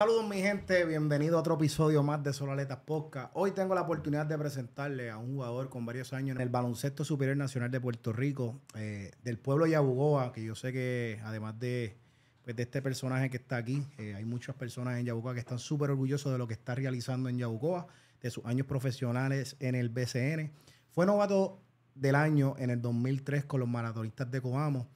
Saludos mi gente, bienvenido a otro episodio más de Solaletas Podcast. Hoy tengo la oportunidad de presentarle a un jugador con varios años en el Baloncesto Superior Nacional de Puerto Rico, eh, del pueblo Yabugoa, que yo sé que además de, pues, este personaje que está aquí, eh, hay muchas personas en Yabucoa que están súper orgullosos de lo que está realizando en Yabucoa, de sus años profesionales en el BCN. Fue novato del año en el 2003 con los maratonistas de Coamo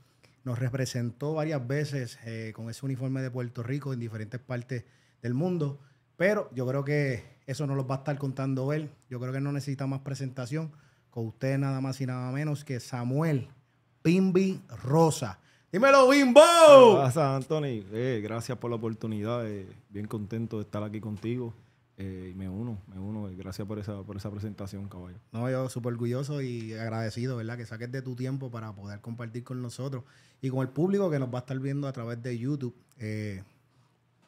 nos representó varias veces eh, con ese uniforme de Puerto Rico en diferentes partes del mundo. Pero yo creo que eso no lo va a estar contando él. Yo creo que no necesita más presentación con usted nada más y nada menos que Samuel Pimbi Rosa. Dímelo, Bimbo. Gracias, Anthony. Eh, gracias por la oportunidad. Eh, bien contento de estar aquí contigo. Eh, y me uno, me uno. Gracias por esa, por esa presentación, caballo. No, yo súper orgulloso y agradecido, ¿verdad? Que saques de tu tiempo para poder compartir con nosotros y con el público que nos va a estar viendo a través de YouTube. Eh,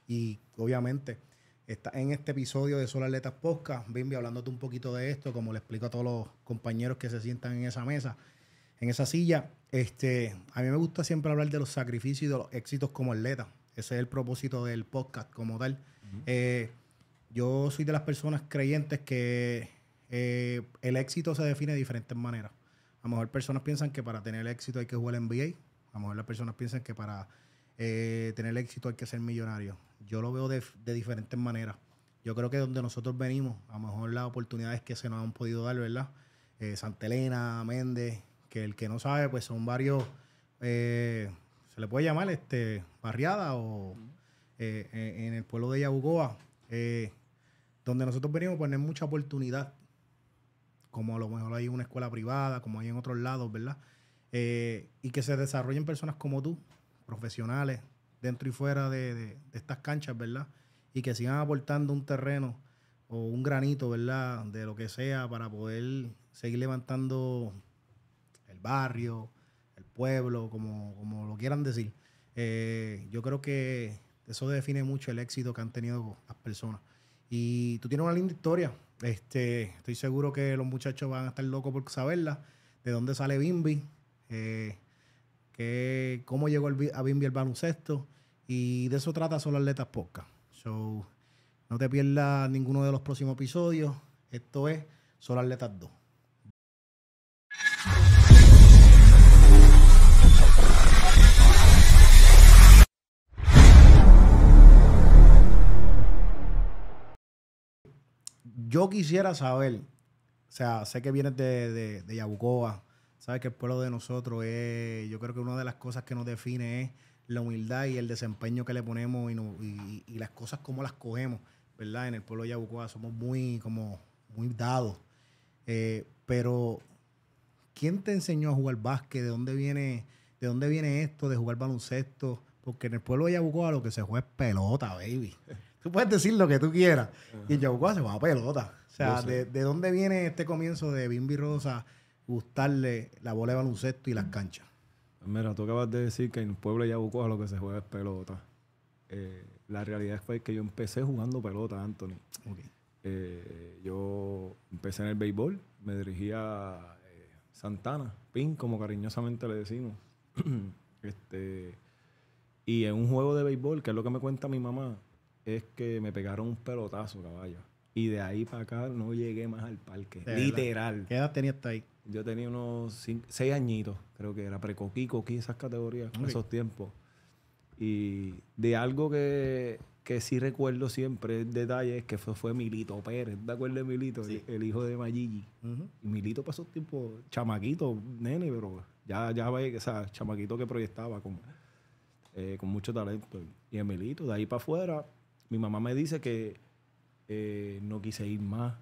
y obviamente está en este episodio de Sol Letas Podcast, Bimbi, hablándote un poquito de esto, como le explico a todos los compañeros que se sientan en esa mesa, en esa silla. Este, a mí me gusta siempre hablar de los sacrificios y de los éxitos como atleta. Ese es el propósito del podcast como tal. eh, yo soy de las personas creyentes que eh, el éxito se define de diferentes maneras. A lo mejor personas piensan que para tener éxito hay que jugar en NBA. A lo mejor las personas piensan que para eh, tener éxito hay que ser millonario. Yo lo veo de, diferentes maneras. Yo creo que donde nosotros venimos, a lo mejor las oportunidades que se nos han podido dar, ¿verdad? Eh, Santa Elena, Méndez, que el que no sabe, pues son varios, se le puede llamar este, barriada o en el pueblo de Yabucoa. Donde nosotros venimos poner mucha oportunidad, como a lo mejor hay una escuela privada, como hay en otros lados, ¿verdad? Eh, y que se desarrollen personas como tú, profesionales, dentro y fuera de, estas canchas, ¿verdad? Y que sigan aportando un terreno o un granito, ¿verdad? De lo que sea para poder seguir levantando el barrio, el pueblo, como, lo quieran decir. Eh, yo creo que eso define mucho el éxito que han tenido las personas. Y tú tienes una linda historia. Este, estoy seguro que los muchachos van a estar locos por saberla. ¿De dónde sale Bimbi? Eh, ¿Cómo llegó a Bimbi el baloncesto? Y de eso trata Solo Atletas Podcast. So, no te pierdas ninguno de los próximos episodios. Esto es Solo Atletas 2. Yo quisiera saber, o sea, sé que vienes de, Yabucoa, sabes que el pueblo de nosotros es, yo creo que una de las cosas que nos define es la humildad y el desempeño que le ponemos y, y, las cosas como las cogemos, ¿verdad? En el pueblo de Yabucoa somos muy, como, muy dados. Eh, pero, ¿quién te enseñó a jugar básquet? ¿De dónde viene, de dónde viene esto de jugar baloncesto? Porque en el pueblo de Yabucoa lo que se juega es pelota, baby. Tú puedes decir lo que tú quieras. Y Y Yabucoa se va a pelota. O sea, de, dónde viene este comienzo de Bimbi Rosa gustarle la bola de baloncesto y las canchas? Mira, tú acabas de decir que en el pueblo de Yabucoa lo que se juega es pelota. Eh, la realidad fue que yo empecé jugando pelota, Anthony. Eh, yo empecé en el béisbol, me dirigía a eh, Santana, PIN, como cariñosamente le decimos. este, y en un juego de béisbol, que es lo que me cuenta mi mamá, es que me pegaron un pelotazo, caballo. Y de ahí para acá no llegué más al parque. literal. ¿Qué edad tenías ahí? Yo tenía unos seis añitos, creo que era precoquí, coquí, esas categorías, en esos tiempos. Y de algo que, que sí recuerdo siempre, el detalle, es que fue, Milito Pérez. ¿Te acuerdas de Milito? El, hijo de Mayigi. Y Milito pasó esos tiempos, chamaquito, nene, pero ya, ya, o sea, chamaquito que proyectaba con, eh, con mucho talento. Y Emilito, de ahí para afuera, mi mamá me dice que eh, no quise ir más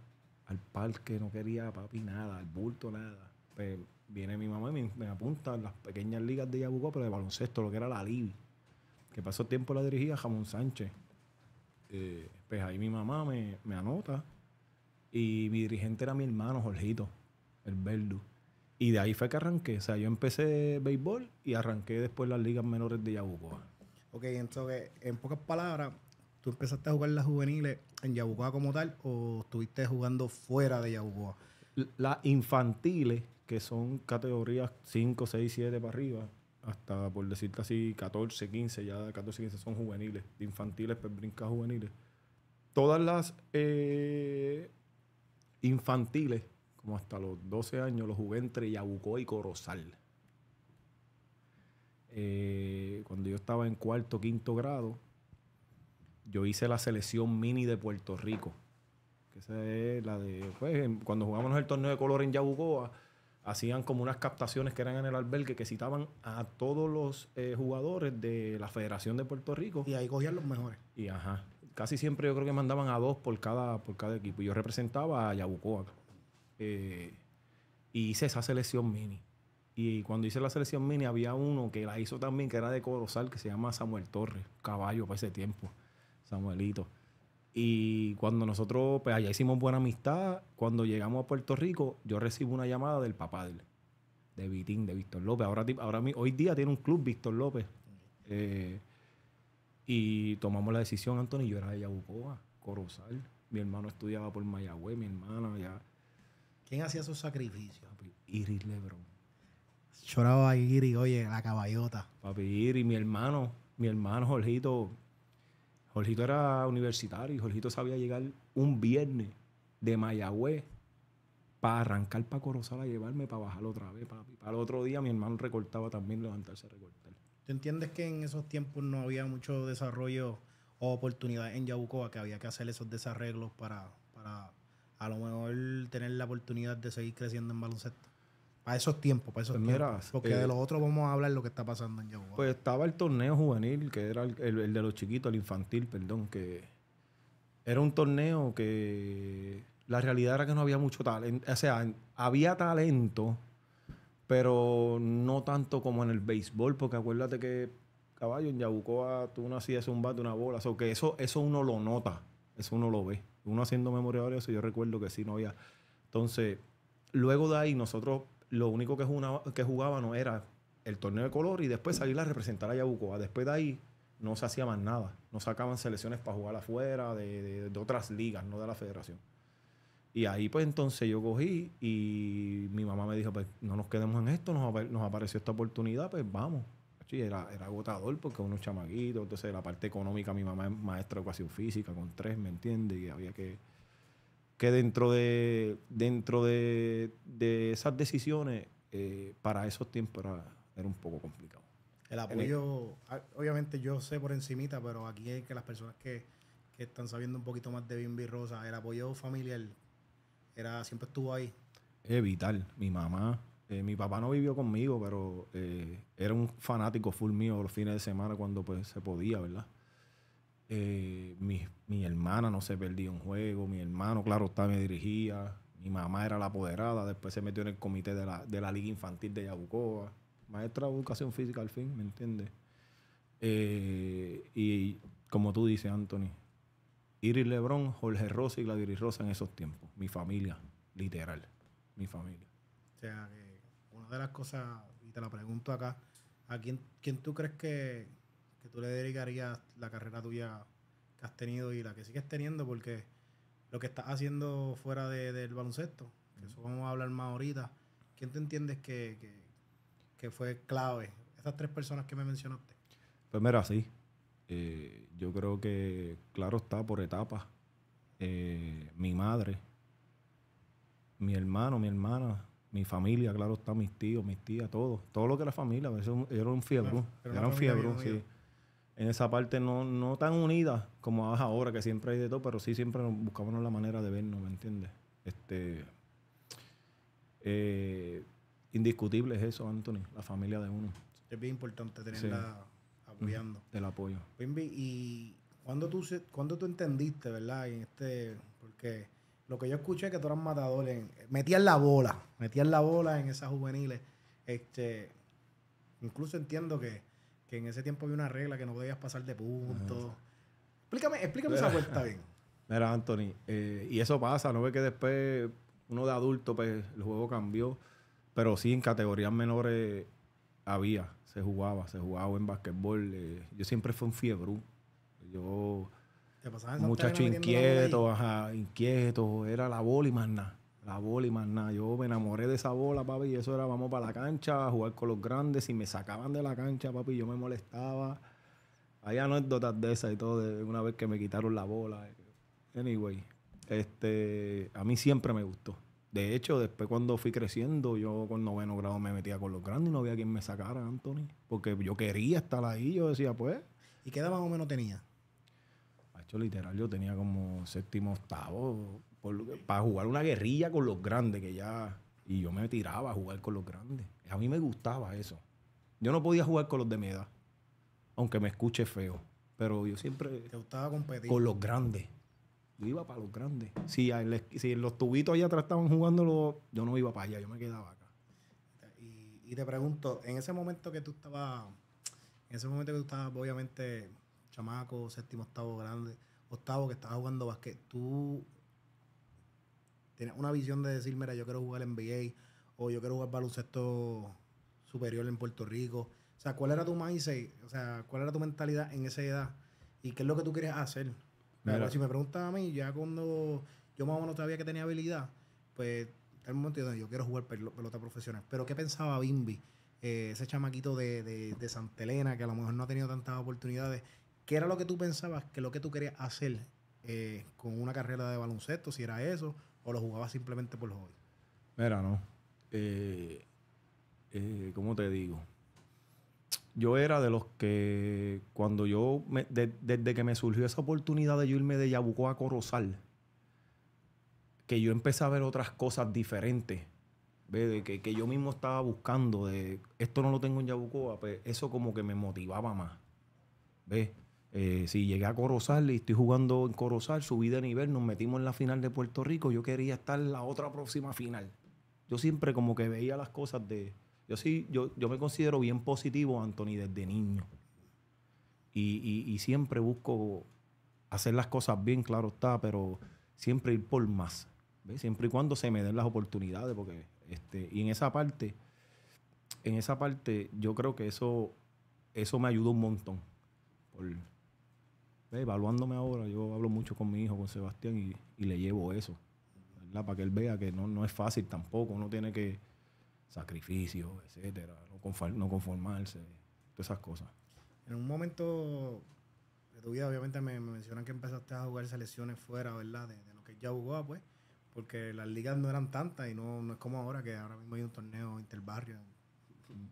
al parque, no quería papi nada, al bulto nada. Pero pues, viene mi mamá y me, apunta a las pequeñas ligas de Yabucoa, pero de baloncesto, lo que era la Libi, que pasó tiempo la dirigía Jamón Sánchez. Eh, pues ahí mi mamá me, me, anota y mi dirigente era mi hermano Jorgito, el Verdu. Y de ahí fue que arranqué. O sea, yo empecé béisbol y arranqué después las ligas menores de Yabucoa. Ok, entonces, en pocas palabras, ¿Tú empezaste a jugar las juveniles en Yabucoa como tal o estuviste jugando fuera de Yabucoa? Las infantiles, que son categorías 5, 6, 7 para arriba, hasta por decirte así, 14, 15, ya 14, 15 son juveniles. De infantiles, pues brinca juveniles. Todas las eh, infantiles, como hasta los 12 años, los jugué entre Yabucoa y Corozal. Eh, cuando yo estaba en cuarto, quinto grado, yo hice la selección mini de Puerto Rico. Que esa es la de. Pues, cuando jugábamos el torneo de color en Yabucoa, hacían como unas captaciones que eran en el albergue que citaban a todos los eh, jugadores de la Federación de Puerto Rico. Y ahí cogían los mejores. Y ajá. Casi siempre yo creo que mandaban a dos por cada, por cada equipo. Yo representaba a Yabucoa. Eh, y hice esa selección mini. Y cuando hice la selección mini había uno que la hizo también, que era de Corozal, que se llama Samuel Torres, caballo para ese tiempo. Samuelito. Y cuando nosotros, pues allá hicimos buena amistad, cuando llegamos a Puerto Rico, yo recibo una llamada del papá de él, de Vitín, de Víctor López. Ahora, ahora hoy día tiene un club Víctor López. Eh, y tomamos la decisión, Antonio, yo era de Yabucoa, Corozal. Mi hermano estudiaba por Mayagüez, mi hermana ya. ¿Quién hacía esos sacrificios? Iris Lebron. Lloraba ir Iris, oye, la caballota. Papi Iris, mi hermano, mi hermano Jorgito, Jorgito era universitario y Jorgito sabía llegar un viernes de Mayagüez para arrancar para Corozal a llevarme para bajar otra vez, Para el otro día mi hermano recortaba también, levantarse a recortar. ¿Tú entiendes que en esos tiempos no había mucho desarrollo o oportunidad en Yabucoa, que había que hacer esos desarreglos para, para a lo mejor tener la oportunidad de seguir creciendo en baloncesto? Para esos tiempos, para esos pues tiempos. Porque eh, de los otros vamos a hablar lo que está pasando en Yabucoa. Pues estaba el torneo juvenil, que era el, de los chiquitos, el infantil, perdón, que era un torneo que la realidad era que no había mucho talento. O sea, había talento, pero no tanto como en el béisbol, porque acuérdate que, caballo, en Yabucoa tú no hacías un bate, una bola. O sea, que eso, eso uno lo nota, eso uno lo ve. Uno haciendo memoria de eso, yo recuerdo que sí, no había. Entonces, luego de ahí nosotros lo único que, jugaba, que era el torneo de color y después salir a representar a Yabucoa. Después de ahí no se hacía más nada. No sacaban selecciones para jugar afuera de, otras ligas, no de la federación. Y ahí pues entonces yo cogí y mi mamá me dijo, pues no nos quedemos en esto, nos, apareció esta oportunidad, pues vamos. era, era agotador porque uno es entonces la parte económica, mi mamá es maestra de educación física con tres, ¿me entiendes? Y había que que dentro de, dentro de, esas decisiones, eh, para esos tiempos era, un poco complicado. El apoyo, ah, obviamente yo sé por encimita, pero aquí es que las personas que, están sabiendo un poquito más de Bimbi Rosa, el apoyo familiar era siempre estuvo ahí. Es vital. Mi mamá, eh, mi papá no vivió conmigo, pero eh, era un fanático full mío los fines de semana cuando pues, se podía, ¿verdad? Eh, mi, hermana no se perdía un juego, mi hermano, claro, también me dirigía, mi mamá era la apoderada, después se metió en el comité de la, Liga Infantil de Yabucoa, maestra de educación física al fin, ¿me entiendes? Eh, y como tú dices, Anthony, Iris Lebrón, Jorge Rosa y Gladys Rosa en esos tiempos, mi familia, literal, mi familia. O sea, una de las cosas, y te la pregunto acá, ¿a quién, quién tú crees que tú le dedicarías la carrera tuya que has tenido y la que sigues teniendo? Porque lo que estás haciendo fuera del baloncesto, eso vamos a hablar más ahorita, ¿quién te entiendes que, fue clave? Esas tres personas que me mencionaste. Pues mira, sí. Eh, yo creo que, claro, está por etapas. Eh, mi madre, mi hermano, mi hermana, mi familia, claro está, mis tíos, mis tías, todo. Todo lo que era familia, eso era un fiebre. era, era un fiebre, sí en esa parte no, no tan unida como ahora, que siempre hay de todo, pero sí siempre buscábamos la manera de vernos, ¿me entiendes? Este, eh, indiscutible es eso, Anthony, la familia de uno. Es bien importante tenerla apoyando. El apoyo. Pues, Bimbi, y cuando tú, cuando tú entendiste, ¿verdad? En este, porque lo que yo escuché es que tú eras matador, metías la bola, metías la bola en esas juveniles. Este, incluso entiendo que que en ese tiempo había una regla que no podías pasar de punto. Explícame, explícame esa eh. vuelta bien. Mira, Anthony, eh, y eso pasa, no ve que después uno de adulto, pues el juego cambió, pero sí en categorías menores había, se jugaba, se jugaba en básquetbol. Eh, yo siempre fui un fiebrú. Yo, muchacho inquieto, ajá, inquieto, era la bola y más nada. La bola y más nada. Yo me enamoré de esa bola, papi, y eso era vamos para la cancha, a jugar con los grandes. Y me sacaban de la cancha, papi, yo me molestaba. Hay anécdotas de esas y todo, de una vez que me quitaron la bola. Anyway, este, a mí siempre me gustó. De hecho, después cuando fui creciendo, yo con noveno grado me metía con los grandes y no había quien me sacara, Anthony. Porque yo quería estar ahí, yo decía, pues. ¿Y qué edad más o menos tenía? hecho, literal, yo tenía como séptimo, octavo, para jugar una guerrilla con los grandes, que ya. Y yo me tiraba a jugar con los grandes. A mí me gustaba eso. Yo no podía jugar con los de mi edad, aunque me escuche feo. Pero yo siempre. Te gustaba competir. Con los grandes. Yo iba para los grandes. Si, los tubitos allá atrás estaban jugándolo, yo no iba para allá, yo me quedaba acá. Y, y te pregunto, en ese momento que tú estabas. En ese momento que tú estabas, obviamente, chamaco, séptimo, octavo, grande, octavo, que estabas jugando básquet, tú tienes una visión de decir, mira, yo quiero jugar NBA o yo quiero jugar baloncesto superior en Puerto Rico. O sea, ¿cuál era tu mindset? O sea, ¿cuál era tu mentalidad en esa edad? ¿Y qué es lo que tú querías hacer? Pero si me preguntaba a mí, ya cuando yo más o menos sabía que tenía habilidad, pues el momento yo, quiero jugar pelota profesional. Pero ¿qué pensaba Bimbi? Eh, ese chamaquito de, de, Santa Elena, que a lo mejor no ha tenido tantas oportunidades. ¿Qué era lo que tú pensabas que lo que tú querías hacer eh, con una carrera de baloncesto, si era eso? o lo jugaba simplemente por los hobby? Mira, no. Eh, eh, ¿Cómo te digo? Yo era de los que cuando yo, desde que me surgió esa oportunidad de yo irme de Yabucoa a Corozal, que yo empecé a ver otras cosas diferentes, de que, yo mismo estaba buscando, de esto no lo tengo en Yabucoa, pues eso como que me motivaba más. ¿Ves? Eh, si llegué a Corozal y estoy jugando en Corozal, subí de nivel, nos metimos en la final de Puerto Rico, yo quería estar en la otra próxima final. Yo siempre como que veía las cosas de... Yo sí, yo, me considero bien positivo, Anthony, desde niño. Y, siempre busco hacer las cosas bien, claro está, pero siempre ir por más. Siempre y cuando se me den las oportunidades, porque este, y en esa parte, en esa parte, yo creo que eso, eso me ayudó un montón. Por, evaluándome ahora, yo hablo mucho con mi hijo, con Sebastián, y, le llevo eso, ¿verdad? Para que él vea que no, es fácil tampoco, uno tiene que sacrificio, etcétera, no, conformarse, todas esas cosas. En un momento de tu vida, obviamente me, mencionan que empezaste a jugar selecciones fuera, ¿verdad? De, lo que ya Yabucoa pues, porque las ligas no eran tantas y no, es como ahora, que ahora mismo hay un torneo interbarrio en,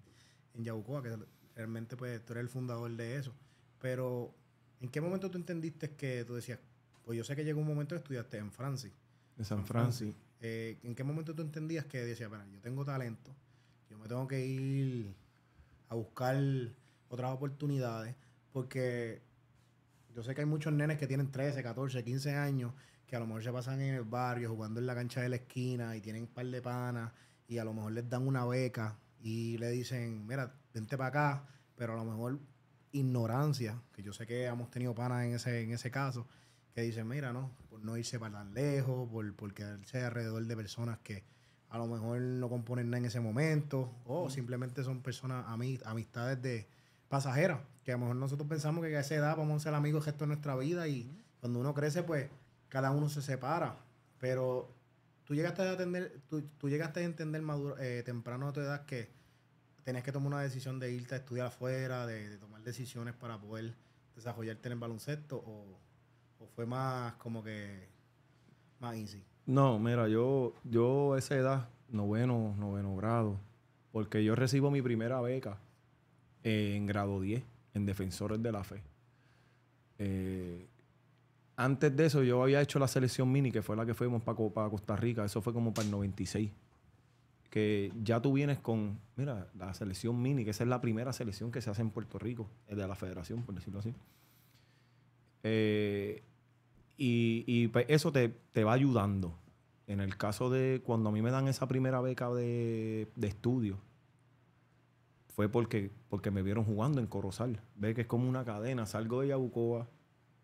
en Yabucoa, que realmente pues tú eres el fundador de eso. Pero ¿En qué momento tú entendiste que tú decías, pues yo sé que llegó un momento que estudiaste en Francia? En San Francisco. Eh, ¿En qué momento tú entendías que decías, bueno, yo tengo talento, yo me tengo que ir a buscar otras oportunidades? Porque yo sé que hay muchos nenes que tienen 13, 14, 15 años que a lo mejor se pasan en el barrio jugando en la cancha de la esquina y tienen un par de panas y a lo mejor les dan una beca y le dicen, mira, vente para acá, pero a lo mejor ignorancia, que yo sé que hemos tenido panas en ese, en ese caso, que dicen, mira, no, por no irse para tan lejos, por, quedarse alrededor de personas que a lo mejor no componen nada en ese momento, o simplemente son personas, amistades de pasajeras, que a lo mejor nosotros pensamos que a esa edad vamos a ser amigos esto es nuestra vida y cuando uno crece, pues cada uno se separa, pero tú llegaste a, atender, tú, llegaste a entender maduro, eh, temprano a tu edad que ¿Tienes que tomar una decisión de irte a estudiar afuera, de, tomar decisiones para poder desarrollarte en el baloncesto o, fue más como que más easy? No, mira, yo, yo a esa edad, noveno, noveno grado, porque yo recibo mi primera beca eh, en grado 10, en Defensores de la Fe. Eh, antes de eso yo había hecho la selección mini, que fue la que fuimos para Costa Rica, eso fue como para el 96 que ya tú vienes con, mira, la selección mini, que esa es la primera selección que se hace en Puerto Rico, eh, de la federación, por decirlo así. Eh, y, pues, eso te, va ayudando. En el caso de cuando a mí me dan esa primera beca de, estudio, fue porque, porque me vieron jugando en Corozal. Ve que es como una cadena. Salgo de Yabucoa,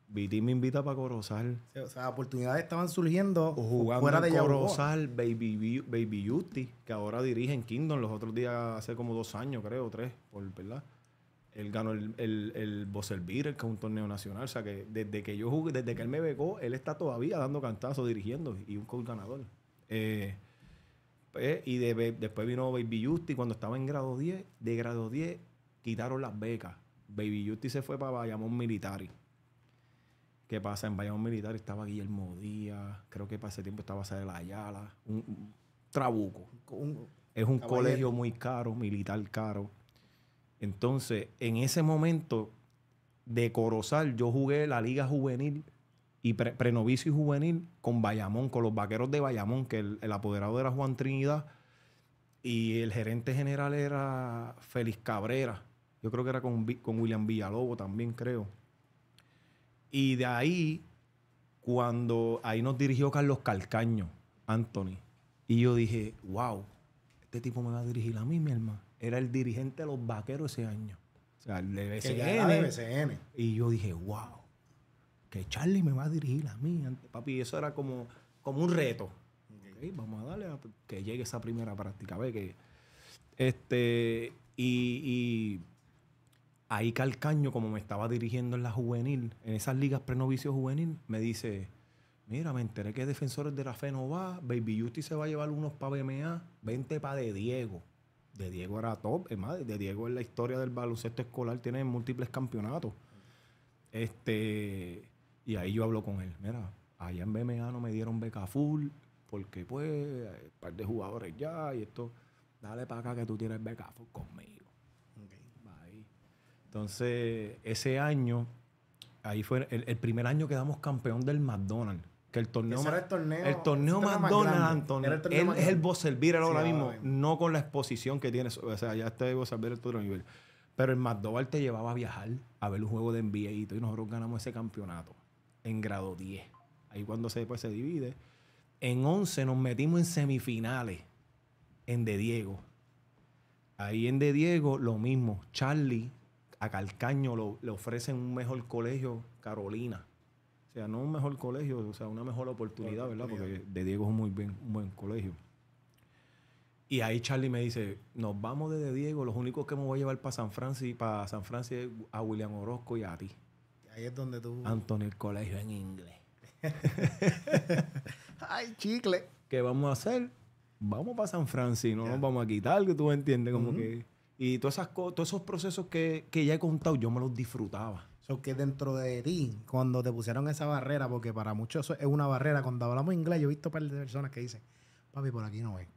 B.T. me invita para Corozal. o sea, oportunidades estaban surgiendo jugando fuera de Corozal, Baby, Baby que ahora dirige en Kingdom los otros días, hace como dos años, creo, tres, por verdad. Él ganó el, el, el que es un torneo nacional. O sea, que desde que yo jugué, desde que él me becó, él está todavía dando cantazos, dirigiendo y un coach ganador. Eh, pues, y después vino Baby Justi cuando estaba en grado 10. De grado 10 quitaron las becas. Baby Justi se fue para Bayamón Military. ¿Qué pasa? En Bayamón Militar estaba Guillermo Díaz, creo que para ese tiempo estaba la Ayala, un, trabuco. es un colegio muy caro, militar caro. Entonces, en ese momento de Corozal, yo jugué la Liga Juvenil y Prenovicio y Juvenil con Bayamón, con los vaqueros de Bayamón, que el, apoderado era Juan Trinidad y el gerente general era Félix Cabrera. Yo creo que era con, con William Villalobo también, creo. Y de ahí, cuando ahí nos dirigió Carlos Calcaño, Anthony, y yo dije, wow, este tipo me va a dirigir a mí, mi hermano. Era el dirigente de los vaqueros ese año. O sea, el de Y yo dije, wow, que Charlie me va a dirigir a mí. Papi, eso era como, como un reto. vamos a darle a que llegue esa primera práctica. A ver, que. Este. y ahí Calcaño, como me estaba dirigiendo en la juvenil, en esas ligas prenovicio juvenil, me dice, mira, me enteré que Defensores de la Fe no va, Baby Justi se va a llevar unos para BMA, vente para De Diego. De Diego era top, es más, De Diego en la historia del baloncesto escolar tiene múltiples campeonatos. Este, y ahí yo hablo con él, mira, allá en BMA no me dieron beca full, porque pues, un par de jugadores ya y esto, dale para acá que tú tienes beca full conmigo. Entonces, ese año, ahí fue el, primer año que damos campeón del McDonald's. Que el torneo, el torneo, McDonald's, Antonio, es el Bosselvir ahora mismo, no con la exposición que tiene. O sea, ya está Bosselvir todo otro nivel. Pero el McDonald's te llevaba a viajar a ver un juego de NBA y nosotros ganamos ese campeonato en grado 10. Ahí cuando se, pues, se divide. En 11 nos metimos en semifinales en De Diego. Ahí en De Diego lo mismo. Charlie a Calcaño le ofrecen un mejor colegio, Carolina. O sea, no un mejor colegio, o sea, una mejor oportunidad, ¿verdad? Porque de Diego es un muy bien, buen colegio. Y ahí Charlie me dice, nos vamos desde Diego, los únicos que me voy a llevar para San Francisco, para San Francisco a William Orozco y a ti. Ahí es donde tú... Antonio, el colegio en inglés. Ay, chicle. ¿Qué vamos a hacer? Vamos para San Francisco, no nos vamos a quitar, que tú entiendes, como que... Y todas esas todos esos procesos que, ya he contado, yo me los disfrutaba. eso que dentro de ti, cuando te pusieron esa barrera, porque para muchos eso es una barrera, cuando hablamos inglés, yo he visto un par de personas que dicen, papi, por aquí no es.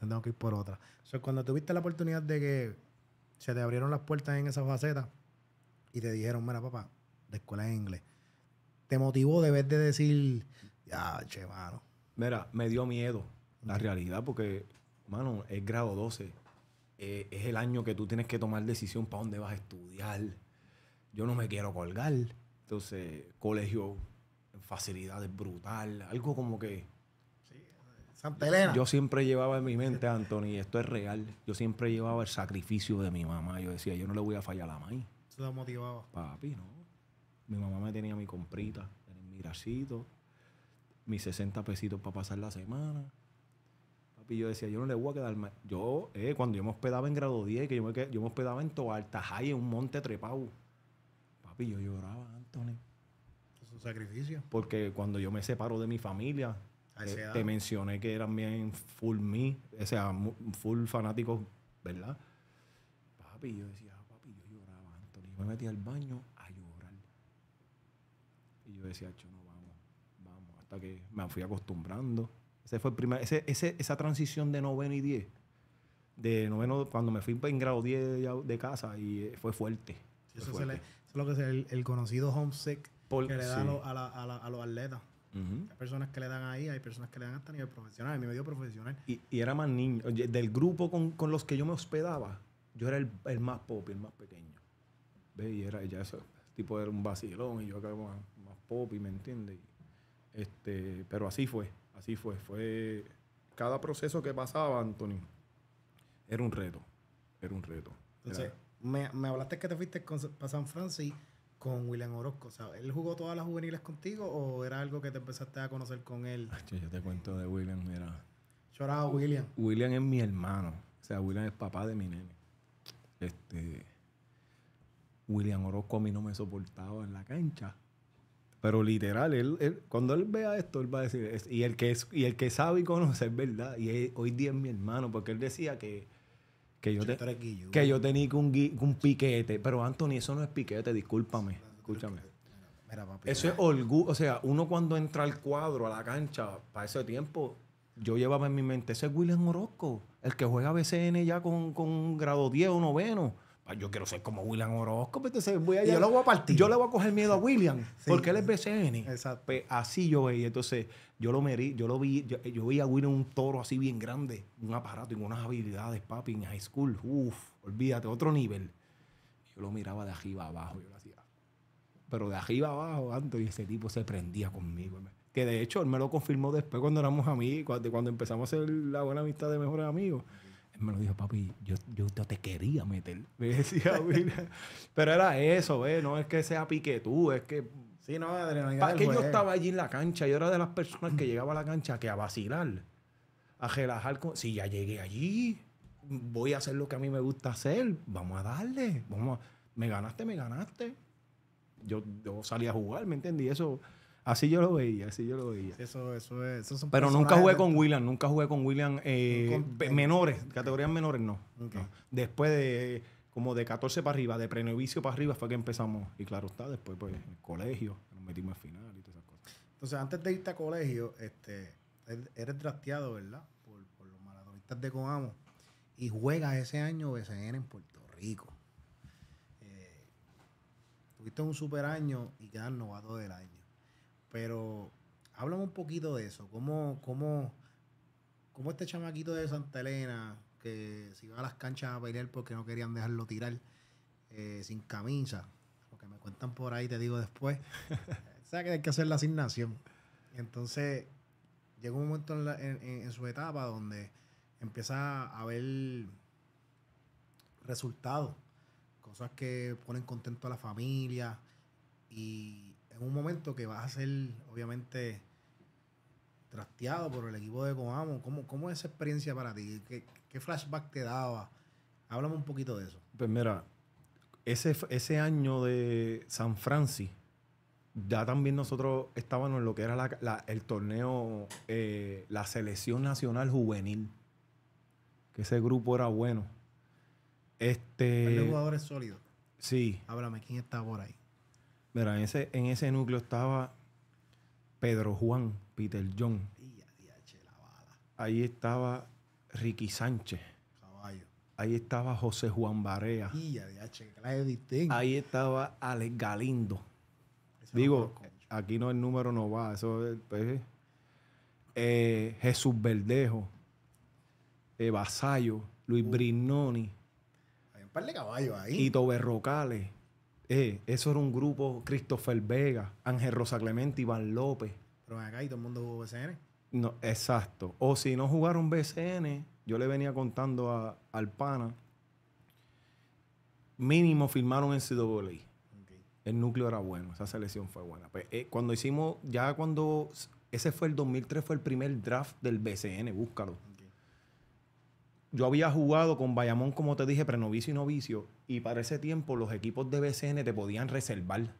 Tengo que ir por otra. eso cuando tuviste la oportunidad de que se te abrieron las puertas en esa faceta y te dijeron, mira, papá, de escuela en inglés, ¿te motivó de vez de decir, ya, che, mano? Mira, me dio miedo la realidad porque, mano, es grado 12. Eh, es el año que tú tienes que tomar decisión para dónde vas a estudiar. Yo no me quiero colgar. Entonces, colegio, en facilidades brutal, algo como que... Sí, Santa Elena. Yo, siempre llevaba en mi mente, Anthony, esto es real, yo siempre llevaba el sacrificio de mi mamá. Yo decía, yo no le voy a fallar a la maíz. Eso la motivaba. Papi, no. Mi mamá me tenía mi comprita, mi grasito, mis 60 pesitos para pasar la semana. Y yo decía, yo no le voy a quedar Yo, eh, cuando yo me hospedaba en grado 10, que yo me, yo me hospedaba en Toaltajay, en un monte trepado. Papi, yo lloraba, Anthony. Es un sacrificio. Porque cuando yo me separo de mi familia, te, eh, te, mencioné que eran bien full me, o sea, full fanáticos, ¿verdad? Papi, yo decía, papi, yo lloraba, Anthony. Yo me metí al baño a llorar. Y yo decía, no, vamos, vamos. Hasta que me fui acostumbrando fue primer, ese, esa transición de noveno y diez, de noveno, cuando me fui en grado 10 de casa, y eh, fue fuerte. eso, es lo que es el, conocido homesick que le da a, a, los atletas. Hay personas que le dan ahí, hay personas que le dan hasta a nivel profesional, a mi medio profesional. Y, era más niño. Del grupo con, los que yo me hospedaba, yo era el, más pop, el más pequeño. ¿Ve? Y era ya eso. tipo era un vacilón y yo acá más, más pop, ¿me entiende Este, pero así fue. Así fue, fue cada proceso que pasaba, Anthony, era un reto, era un reto. Entonces, me, hablaste que te fuiste con, para San Francisco con William Orozco. sea, ¿Él jugó todas las juveniles contigo o era algo que te empezaste a conocer con él? Ay, ah, yo te cuento de William, mira. Chorado William. William es mi hermano. O sea, William es papá de mi nene. Este. William Orozco a mí no me soportaba en la cancha. Pero literal, él, cuando él vea esto, él va a decir, y, el que es, y el que sabe y conoce es verdad, y hoy día es mi hermano, porque él decía que, yo, que yo tenía un, un piquete, pero Anthony, eso no es piquete, discúlpame, escúchame. eso es orgullo, o sea, uno cuando entra al cuadro, a la cancha, para ese tiempo, yo llevaba en mi mente, ese es William Orozco, el que juega BCN ya con, con grado 10 o noveno Ah, yo quiero ser como William Orozco, entonces voy a yo lo voy a partir. Yo le voy a coger miedo a William, porque él es BCN. Exacto. Pues, así yo veía. Entonces, yo lo merí, yo lo vi, yo, a William un toro así bien grande, un aparato y unas habilidades, papi, en high school. Uf, olvídate, otro nivel. Yo lo miraba de arriba abajo, Pero de arriba abajo, antes y ese tipo se prendía conmigo. Que de hecho él me lo confirmó después cuando éramos amigos, cuando empezamos a hacer la buena amistad de mejores amigos me lo dijo, papi, yo, te quería meter. Me decía, mira. Pero era eso, No es que sea piquetú, es que. Sí, no, adrenalina. Para que yo estaba allí en la cancha, yo era de las personas que llegaba a la cancha que a vacilar, a relajar. Si sí, ya llegué allí, voy a hacer lo que a mí me gusta hacer, vamos a darle. Vamos Me ganaste, me ganaste. Yo, yo salí a jugar, ¿me entendí? Eso Así yo lo veía, así yo lo veía. Eso, eso es, Pero nunca jugué con William, nunca jugué con William eh, menores, categorías menores no, Después de como de 14 para arriba, de prenovicio para arriba fue que empezamos. Y claro está, después pues el colegio, nos metimos al final y todas esas cosas. Entonces antes de irte a colegio, este, eres drafteado, ¿verdad? Por, los maratonistas de Coamo. Y juegas ese año BCN en Puerto Rico. Eh, tuviste un super año y quedas novato del año pero háblame un poquito de eso. ¿Cómo, cómo, cómo este chamaquito de Santa Elena, que se iba a las canchas a bailar porque no querían dejarlo tirar eh, sin camisa, lo que me cuentan por ahí, te digo después, o sea que hay que hacer la asignación. Entonces, llegó un momento en, su etapa donde empieza a ver resultados, cosas que ponen contento a la familia y en un momento que vas a ser, obviamente, trasteado por el equipo de Coamo. ¿Cómo, es esa experiencia para ti? ¿Qué, flashback te daba? Háblame un poquito de eso. Pues mira, ese, ese año de San Francisco, ya también nosotros estábamos en lo que era el torneo, eh, la selección nacional juvenil. Que ese grupo era bueno. Este. jugadores sólidos. Sí. Háblame, ¿quién está por ahí? Mira, en ese, en ese núcleo estaba Pedro Juan, Peter John. Ahí estaba Ricky Sánchez. Ahí estaba José Juan Barea. Ahí estaba Alex Galindo. Digo, aquí no el número no va, eso pues, eh. Eh, Jesús Verdejo, eh, Basayo, Luis Brinoni uh. Brignoni. Hay un par de caballos ahí. Berrocales. Eh, eso era un grupo, Christopher Vega, Ángel Rosa Clemente, Iván López. Pero acá y todo el mundo jugó BCN. No, exacto. O si no jugaron BCN, yo le venía contando a, al pana, mínimo firmaron en CWA. El núcleo era bueno, esa selección fue buena. Pues, eh, cuando hicimos, ya cuando, ese fue el 2003, fue el primer draft del BCN, búscalo. Yo había jugado con Bayamón, como te dije, prenovicio y novicio, y para ese tiempo los equipos de BCN te podían reservar.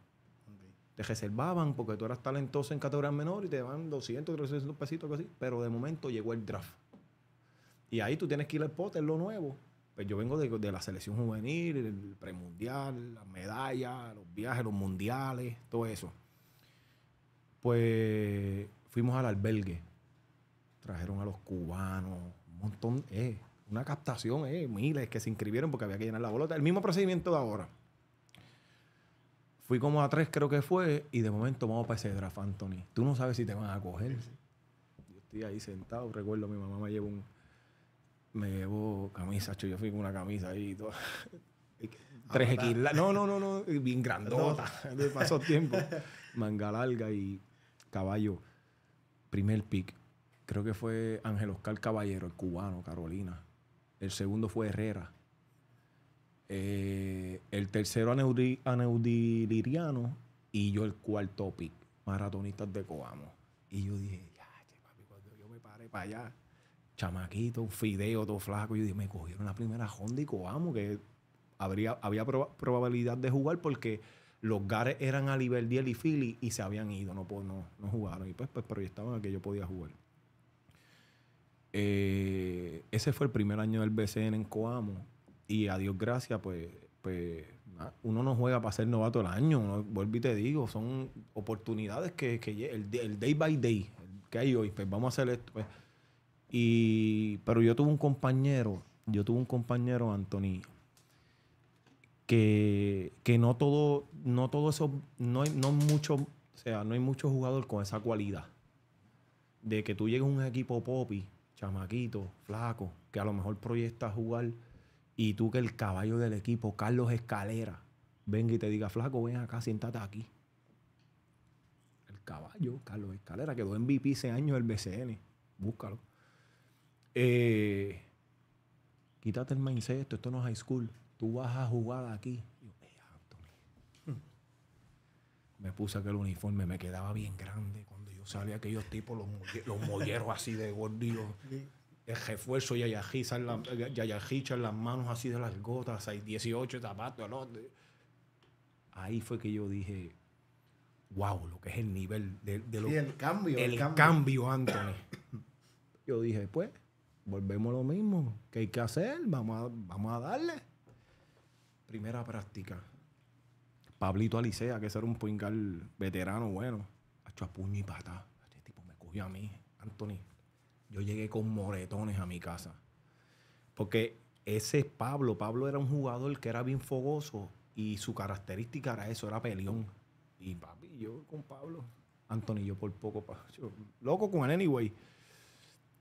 Te reservaban porque tú eras talentoso en categoría menor y te daban 200, 300 pesitos, algo así. Pero de momento llegó el draft. Y ahí tú tienes que ir al es lo nuevo. Pues yo vengo de, de la selección juvenil, el premundial, las medallas, los viajes, los mundiales, todo eso. Pues fuimos al albergue. Trajeron a los cubanos, un montón. Eh, una captación, eh, miles que se inscribieron porque había que llenar la bolota. El mismo procedimiento de ahora. Fui como a tres, creo que fue, y de momento vamos para ese draft, Anthony. Tú no sabes si te van a coger. Yo estoy ahí sentado, recuerdo, mi mamá me llevó un. Me llevó camisa, yo fui con una camisa ahí y todo. tres x No, no, no, no, bien grandota. pasó tiempo. Manga larga y caballo. Primer pick. Creo que fue Ángel Oscar Caballero, el cubano, Carolina. El segundo fue Herrera. Eh, el tercero, a Aneudiliriano. Y yo, el cuarto pick, maratonistas de Coamo. Y yo dije, ya, che, papi, cuando yo me paré para allá, chamaquito, fideo, todo flaco. Yo dije, me cogieron la primera Honda y Coamo, que habría, había probabilidad de jugar porque los gares eran a nivel 10 y Philly y se habían ido, no, no, no jugaron. Y pues, pues proyectaban a que yo podía jugar. Eh, ese fue el primer año del BCN en Coamo. Y a Dios gracias, pues, pues uno no juega para ser novato el año. vuelvo y te digo, son oportunidades que, el, day by day que hay hoy, pues vamos a hacer esto. Pues. Y, pero yo tuve un compañero, yo tuve un compañero, antonio que, que no todo, no todo eso, no hay, no mucho, o sea, no hay mucho jugador con esa cualidad. De que tú llegues a un equipo Poppy chamaquito, flaco, que a lo mejor proyecta jugar y tú que el caballo del equipo, Carlos Escalera, venga y te diga, flaco, ven acá, siéntate aquí. El caballo, Carlos Escalera, quedó MVP ese año del BCN. Búscalo. Eh, quítate el mindset, esto no es high school. Tú vas a jugar aquí. Eh, hmm. Me puse aquel uniforme, me quedaba bien grande. Sale aquellos tipos, los, los molleros así de gordillos. El refuerzo, yayajicha en, en las manos así de las gotas, hay 18 zapatos. Ahí fue que yo dije, wow, lo que es el nivel de, lo, el cambio. El, cambio. Anthony. Yo dije, pues, volvemos a lo mismo. ¿Qué hay que hacer? Vamos a, vamos a darle. Primera práctica. Pablito Alicea, que ese era un pingal veterano bueno a puño y pata. Este tipo me cogió a mí, Anthony. Yo llegué con moretones a mi casa. Porque ese Pablo, Pablo era un jugador que era bien fogoso y su característica era eso, era peleón. Mm. Y papi, yo con Pablo, Anthony, yo por poco, loco con él anyway.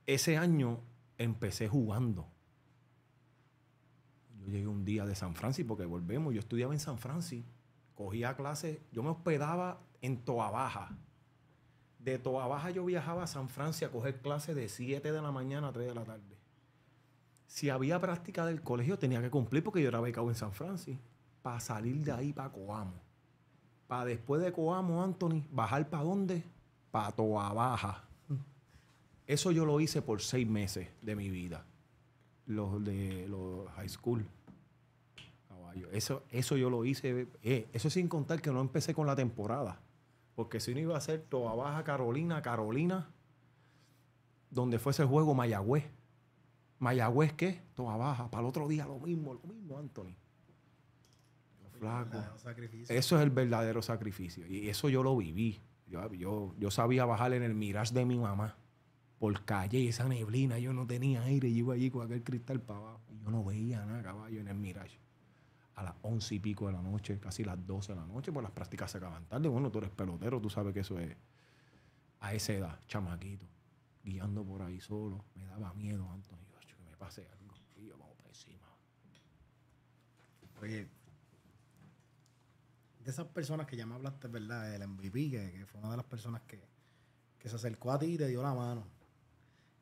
Ese año empecé jugando. Yo llegué un día de San Francisco, porque volvemos, yo estudiaba en San Francisco, cogía clases, yo me hospedaba en Toabaja de Toa Baja yo viajaba a San Francisco a coger clases de 7 de la mañana a 3 de la tarde. Si había práctica del colegio tenía que cumplir porque yo era becado en San Francisco. Para salir de ahí para Coamo. Para después de Coamo, Anthony, bajar para dónde? Para Toabaja. Baja. Eso yo lo hice por seis meses de mi vida. Los de los high school. Eso, eso yo lo hice. Eh, eso sin contar que no empecé con la temporada porque si no iba a ser Toa Baja Carolina, Carolina, donde fuese el juego Mayagüez. Mayagüez, ¿qué? Toa Baja. Para el otro día lo mismo, lo mismo, Anthony. Eso es el verdadero sacrificio. Y eso yo lo viví. Yo, yo, sabía bajar en el mirage de mi mamá por calle y esa neblina. Yo no tenía aire. Yo iba allí con aquel cristal para abajo. Yo no veía nada, caballo, en el mirage a las once y pico de la noche, casi las 12 de la noche, pues las prácticas se acaban tarde. Bueno, tú eres pelotero, tú sabes que eso es a esa edad, chamaquito, guiando por ahí solo. Me daba miedo, Antonio, que me pase algo. Y yo, vamos para encima. Oye, de esas personas que ya me hablaste, ¿verdad? El MVP, que, fue una de las personas que, se acercó a ti y te dio la mano.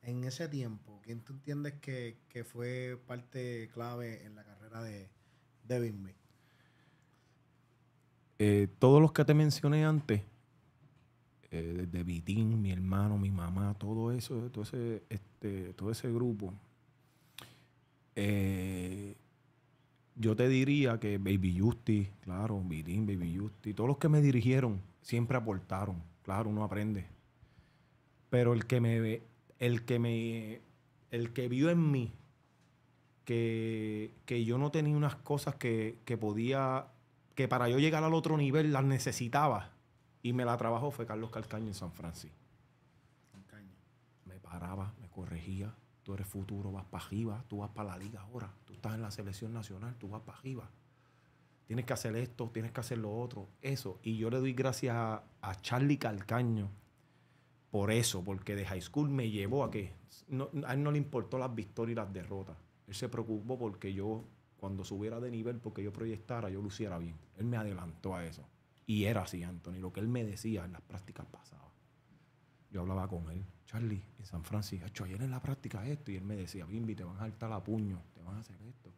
En ese tiempo, ¿quién tú entiendes que fue parte clave en la carrera de, de eh, todos los que te mencioné antes, eh, desde mi hermano, mi mamá, todo eso, todo ese, este, todo ese grupo, eh, yo te diría que Baby Justy, claro, Vitín, Baby Justy, todos los que me dirigieron siempre aportaron, claro, uno aprende. Pero el que me ve, el que me, el que vio en mí que, yo no tenía unas cosas que, podía, que para yo llegar al otro nivel las necesitaba. Y me la trabajó fue Carlos Calcaño en San Francisco. Me paraba, me corregía. Tú eres futuro, vas para arriba, tú vas para la liga ahora, tú estás en la selección nacional, tú vas para arriba. Tienes que hacer esto, tienes que hacer lo otro, eso. Y yo le doy gracias a, Charlie Calcaño por eso, porque de high school me llevó a que a él no le importó las victorias y las derrotas. Él se preocupó porque yo, cuando subiera de nivel, porque yo proyectara, yo luciera bien. Él me adelantó a eso. Y era así, Anthony. Lo que él me decía en las prácticas pasadas. Yo hablaba con él, Charlie, en San Francisco, ayer en la práctica esto. Y él me decía, Bimbi, te van a saltar la puño, te van a hacer esto.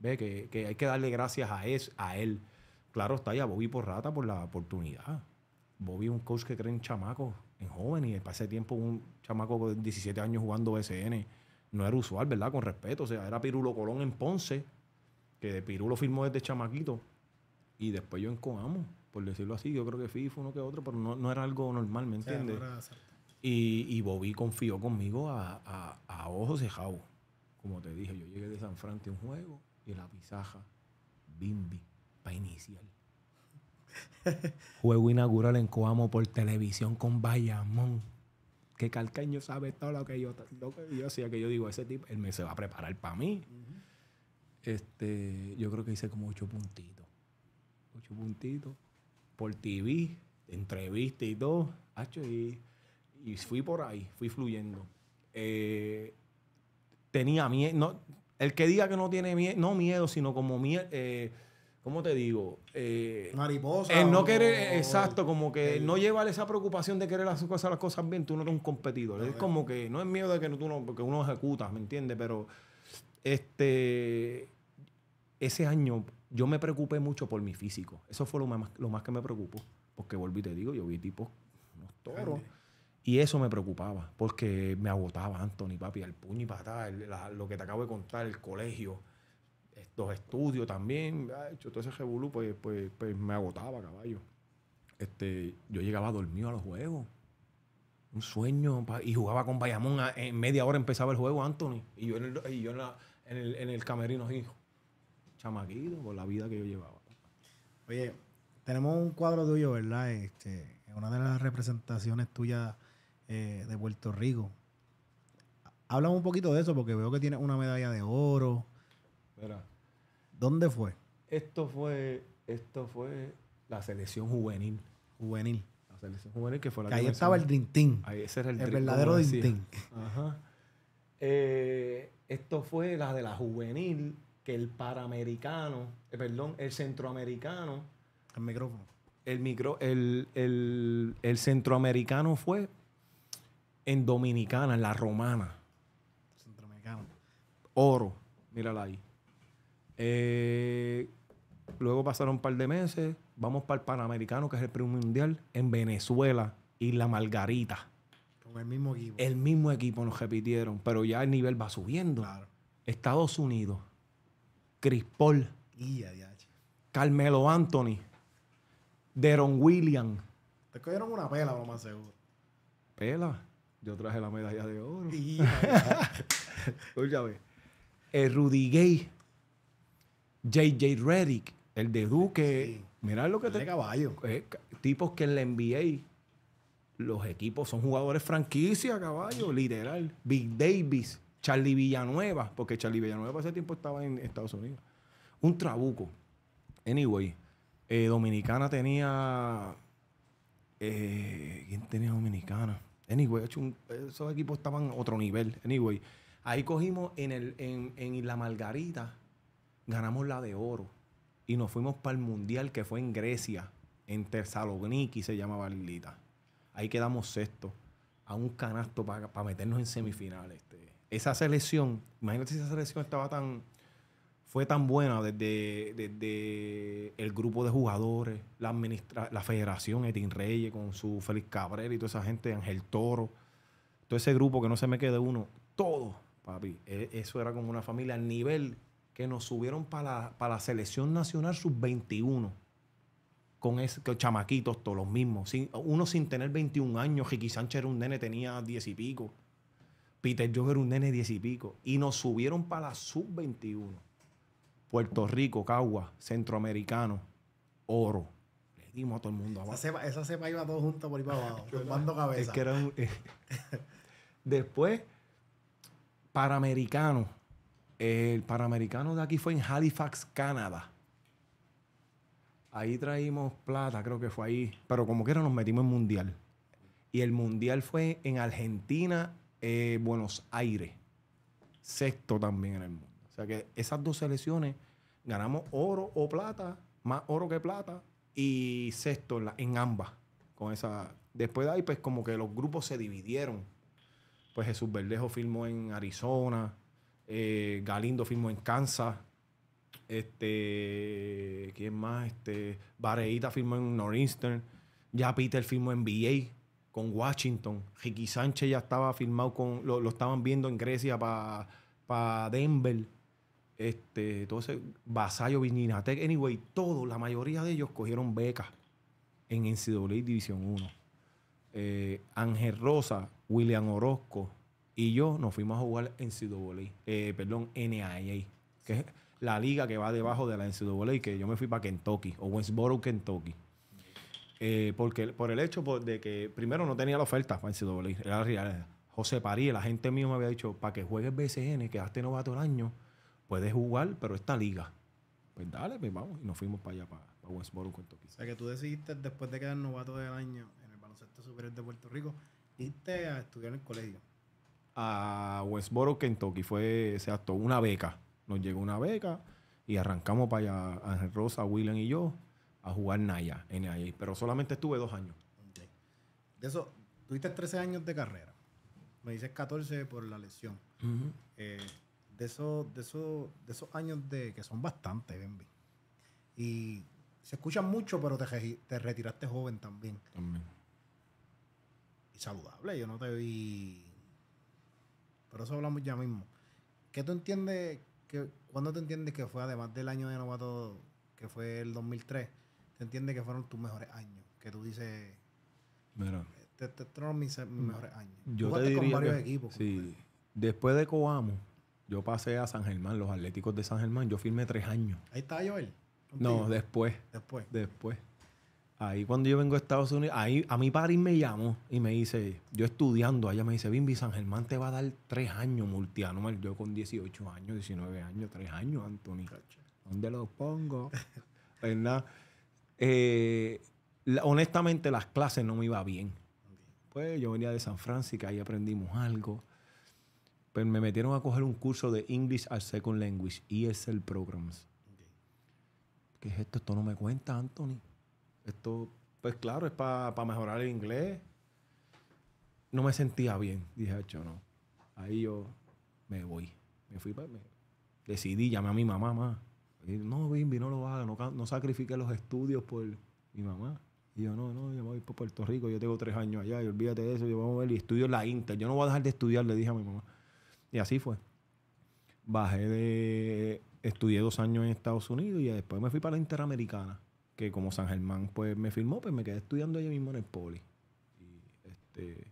Ve que, hay que darle gracias a, es, a él. Claro, está ya Bobby Porrata por la oportunidad. Bobby un coach que cree en chamacos, en joven y para tiempo un chamaco de 17 años jugando BSN no era usual, ¿verdad? Con respeto. O sea, era Pirulo Colón en Ponce, que de Pirulo firmó desde chamaquito. Y después yo en Coamo, por decirlo así. Yo creo que fui fue uno que otro, pero no, era algo normal, ¿me entiendes? y, Bobby confió conmigo a, a, a ojos Como te dije, yo llegué de San Francisco un juego y la pisaja, bimbi, para iniciar. juego inaugural en Coamo por televisión con Bayamón que Calcaño sabe todo lo que yo, lo que yo hacía, que yo digo, ese tipo, él me se va a preparar para mí. este, yo creo que hice como ocho puntitos. Ocho puntitos por TV, entrevista y todo. Y, fui por ahí, fui fluyendo. Eh, tenía miedo, no, el que diga que no tiene miedo, no miedo, sino como miedo. Eh, ¿Cómo te digo? Eh, Mariposa. El no querer, exacto, como que no llevar esa preocupación de querer hacer las cosas bien, tú no eres un competidor. Es como que no es miedo de que tú no, porque uno ejecuta, ¿me entiendes? Pero este, ese año yo me preocupé mucho por mi físico. Eso fue lo más, lo más que me preocupó. Porque volví te digo, yo vi tipos, unos toros. Y eso me preocupaba, porque me agotaba, Anthony, papi, el puño y patada, lo que te acabo de contar, el colegio ...estos estudios también, ha hecho todo ese revolú, pues, pues, pues, me agotaba, caballo. Este, yo llegaba dormido a los juegos. Un sueño. Y jugaba con Bayamón. en media hora empezaba el juego, Anthony. Y yo en el, y en el, camerino, hijo. Chamaquito, por la vida que yo llevaba. Oye, tenemos un cuadro tuyo, ¿verdad? Este, una de las representaciones tuyas eh, de Puerto Rico. Háblame un poquito de eso, porque veo que tienes una medalla de oro. ¿Dónde fue? Esto fue, esto fue la selección juvenil. Juvenil. La selección juvenil que fue la que, ahí estaba el Dream ese era el, verdadero Dream Ajá. Eh, esto fue la de la juvenil que el paramericano, eh, perdón, el centroamericano. El micrófono. El, micro, el, el centroamericano fue en Dominicana, en la romana. Centroamericano. Oro, mírala ahí. Eh, luego pasaron un par de meses, vamos para el Panamericano, que es el primer mundial, en Venezuela, y la Margarita. Con el mismo equipo. El mismo equipo nos repitieron, pero ya el nivel va subiendo. Estados Unidos, Chris Paul, Carmelo Anthony, Deron Williams. Te cogieron una pela, lo más seguro. Pela. Yo traje la medalla de oro. Eh, Rudy Gay. J.J. Reddick, el de Duque. lo que caballo. Eh, tipos que en la NBA los equipos son jugadores franquicia, caballo, literal. Big Davis, Charlie Villanueva, porque Charlie Villanueva hace tiempo estaba en Estados Unidos. Un trabuco. Anyway, eh, Dominicana tenía. Eh, ¿Quién tenía Dominicana? Anyway, esos equipos estaban a otro nivel. Anyway, ahí cogimos en, el, en, en la Margarita ganamos la de oro y nos fuimos para el mundial que fue en Grecia, en y se llamaba Lilita. Ahí quedamos sexto a un canasto para, meternos en semifinales. Este. Esa selección, imagínate si esa selección estaba tan, fue tan buena desde, el grupo de jugadores, la, administra, la federación, Etin Reyes con su Félix Cabrera y toda esa gente, Ángel Toro, todo ese grupo que no se me quede uno, todo, papi. E, eso era como una familia al nivel que nos subieron para, la selección nacional sub-21. Con, esos chamaquitos, todos los mismos. uno sin tener 21 años, Ricky Sánchez era un nene, tenía 10 y pico. Peter Jones era un nene, 10 y pico. Y nos subieron para la sub-21. Puerto Rico, Cagua, Centroamericano, Oro. Le dimos a todo el mundo abajo. Esa cepa, esa iba todos juntos por ahí para abajo, cabeza. Es que era un, eh. Después, el Panamericano de aquí fue en Halifax, Canadá. Ahí traímos plata, creo que fue ahí. Pero como quiera nos metimos en mundial. Y el mundial fue en Argentina, eh, Buenos Aires. Sexto también en el mundo. O sea que esas dos selecciones ganamos oro o plata, más oro que plata, y sexto en, ambas. Con esa, después de ahí, pues como que los grupos se dividieron. Pues Jesús Verdejo filmó en Arizona, eh, Galindo firmó en Kansas. Este, ¿quién más? Este, Vareita firmó en Northeastern. Ya Peter firmó en VA con Washington. Ricky Sánchez ya estaba firmado con. Lo, estaban viendo en Grecia para Denver. Este, entonces, Vasallo, Vininatec, anyway, todos, la mayoría de ellos cogieron becas en NCAA División 1. Eh, Ángel Rosa, William Orozco, y yo nos fuimos a jugar en NCAA, eh, perdón, NIA, que es la liga que va debajo de la NCAA, que yo me fui para Kentucky, o Westboro, Kentucky. Eh, porque, por el hecho de que primero no tenía la oferta para NCAA, era realidad. José Parí, la gente mío me había dicho, para que juegues BCN, que novato novato el año, puedes jugar, pero esta liga. Pues dale, pues vamos. Y nos fuimos para allá, para, para Westboro, Kentucky. O sea, que tú decidiste, después de quedar novato del año en el baloncesto superior de Puerto Rico, irte a estudiar en el colegio a Westboro, Kentucky. Fue actó una beca. Nos llegó una beca y arrancamos para allá, Rosa, William y yo, a jugar Naya, NIA. Pero solamente estuve dos años. De eso, tuviste 13 años de carrera. Me dices 14 por la lesión. Eh, de, esos, de, esos, de esos años de, que son bastantes, Benvi. Y se escucha mucho, pero te, te retiraste joven también. También. Y saludable, yo no te vi pero eso hablamos ya mismo. ¿Qué tú entiendes, que, cuándo te entiendes que fue, además del año de novato, que fue el 2003, te entiendes que fueron tus mejores años? Que tú dices, Mira, este, este, este te, te fueron mis, mejores años. Yo te con varios equipos. Sí. Después de Coamo, yo pasé a San Germán, los Atléticos de San Germán, yo firmé tres años. Ahí está Joel. No, después. Después. Después. Ahí cuando yo vengo a Estados Unidos, ahí a mi padre me llamó y me dice, yo estudiando allá, me dice, Bimbi, San Germán te va a dar tres años multianual. Yo con 18 años, 19 años, tres años, Anthony. ¿Dónde los pongo? Eh, honestamente, las clases no me iban bien. Pues yo venía de San Francisco, ahí aprendimos algo. Pero pues me metieron a coger un curso de English as Second Language, ESL Programs. ¿Qué es esto? Esto no me cuenta, Anthony esto, pues claro, es para mejorar el inglés. No me sentía bien. Dije, yo ah, no. Ahí yo me voy. Me fui Decidí, llamé a mi mamá, más no, Bimbi, no lo haga. No, no sacrifique los estudios por mi mamá. Y yo, no, no, yo voy por Puerto Rico. Yo tengo tres años allá. Y olvídate de eso. Yo voy a ver. Y estudio en la Inter. Yo no voy a dejar de estudiar, le dije a mi mamá. Y así fue. Bajé de... Estudié dos años en Estados Unidos y después me fui para la Interamericana que como San Germán pues me firmó, pues me quedé estudiando allí mismo en el poli. Y este,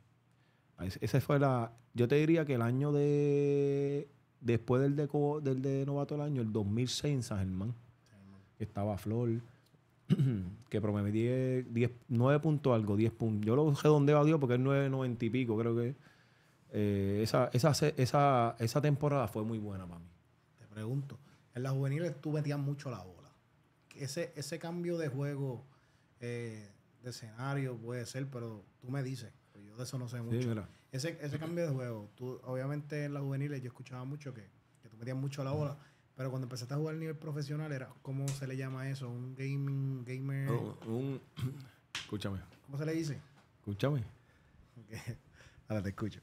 ese fue la, yo te diría que el año de, después del de, de Novato el Año, el 2006 en San Germán, que estaba Flor, que prometí 10, 9 puntos algo, 10 puntos. Yo lo redondeo a Dios porque es 9.90 y pico, creo que. Eh, esa, esa temporada fue muy buena para mí. Te pregunto, en la juveniles tú metías mucho la bola ese, cambio de juego, eh, de escenario puede ser, pero tú me dices, pues yo de eso no sé mucho. ese, ese cambio de juego, tú obviamente en la juvenil yo escuchaba mucho que, que tú metías mucho a la bola. Pero cuando empezaste a jugar a nivel profesional, era ¿cómo se le llama eso? ¿Un gaming, gamer? Oh, un... Escúchame. ¿Cómo se le dice? Escúchame. Ahora te escucho.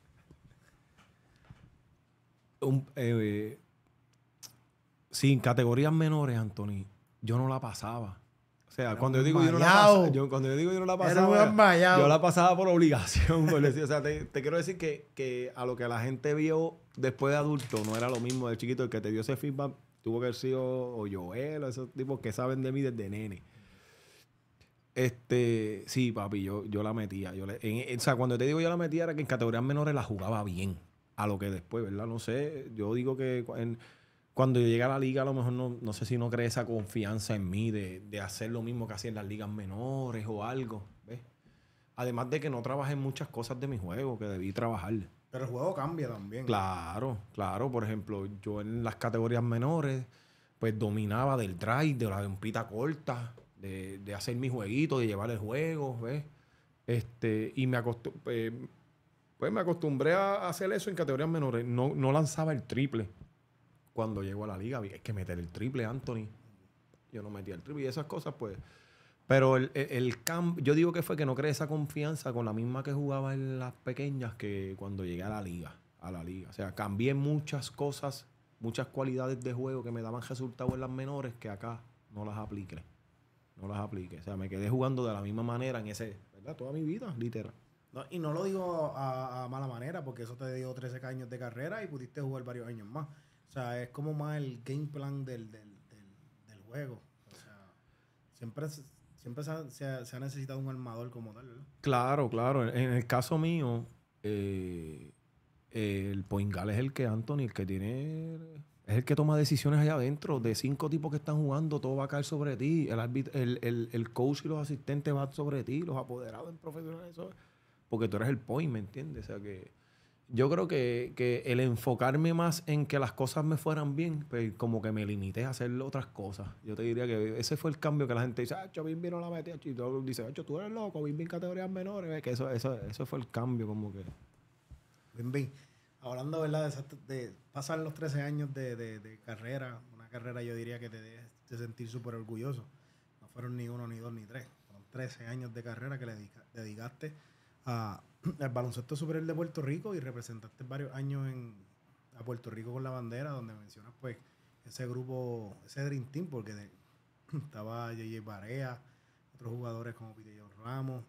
Un, eh, sin categorías menores, Anthony, yo no la pasaba. O sea, cuando yo, digo, yo no la pasaba, yo, cuando yo digo yo no la pasaba, yo la pasaba por obligación. O sea, te, quiero decir que, a lo que la gente vio después de adulto no era lo mismo de chiquito. El que te dio ese feedback tuvo que haber sido o Joel o esos tipos que saben de mí desde nene. Este, sí, papi, yo, la metía. o sea, cuando te digo yo la metía era que en categorías menores la jugaba bien. A lo que después, ¿verdad? No sé. Yo digo que cuando yo llegué a la liga, a lo mejor no, sé si no cree esa confianza en mí de, hacer lo mismo que hacía en las ligas menores o algo. ¿ves? Además de que no trabajé en muchas cosas de mi juego que debí trabajar. Pero el juego cambia también. Claro, claro. Por ejemplo, yo en las categorías menores, pues dominaba del drive, de la pita corta, de, hacer mi jueguito, de llevar el juego, ¿ves? Este, y me acostumbré. Eh, pues me acostumbré a hacer eso en categorías menores. No, no lanzaba el triple cuando llegó a la liga, es que meter el triple, Anthony. Yo no metí el triple y esas cosas, pues. Pero el, el, yo digo que fue que no creé esa confianza con la misma que jugaba en las pequeñas que cuando llegué a la liga. A la liga. O sea, cambié muchas cosas, muchas cualidades de juego que me daban resultados en las menores que acá no las apliqué. No las apliqué. O sea, me quedé jugando de la misma manera en ese, ¿verdad? Toda mi vida, literal. y no lo digo a, a, mala manera, porque eso te dio 13 años de carrera y pudiste jugar varios años más. O sea, es como más el game plan del, juego. O sea, siempre, siempre se ha, necesitado un armador como tal, ¿verdad? Claro, claro. En, el caso mío, eh, el Poingal es el que Anthony, el que tiene es el que toma decisiones allá adentro. De cinco tipos que están jugando, todo va a caer sobre ti. El, el, el, el coach y los asistentes van sobre ti, los apoderados en profesionales. Porque tú eres el point, ¿me entiendes? O sea que yo creo que, el enfocarme más en que las cosas me fueran bien, pues como que me limité a hacer otras cosas. Yo te diría que ese fue el cambio que la gente dice, ah, Bimbi no la metí y todo dice, tú eres loco, Bimbi en categorías menores, que eso, eso, eso fue el cambio como que... Bimbi, hablando, ¿verdad? De, pasar los 13 años de, carrera, una carrera yo diría que te de sentir súper orgulloso. No fueron ni uno, ni dos, ni tres. Fueron 13 años de carrera que le dedicaste a el baloncesto superior de Puerto Rico y representaste varios años en, a Puerto Rico con la bandera, donde mencionas pues ese grupo, ese Dream Team, porque estaba JJ Barea, otros jugadores como Pitello Ramos.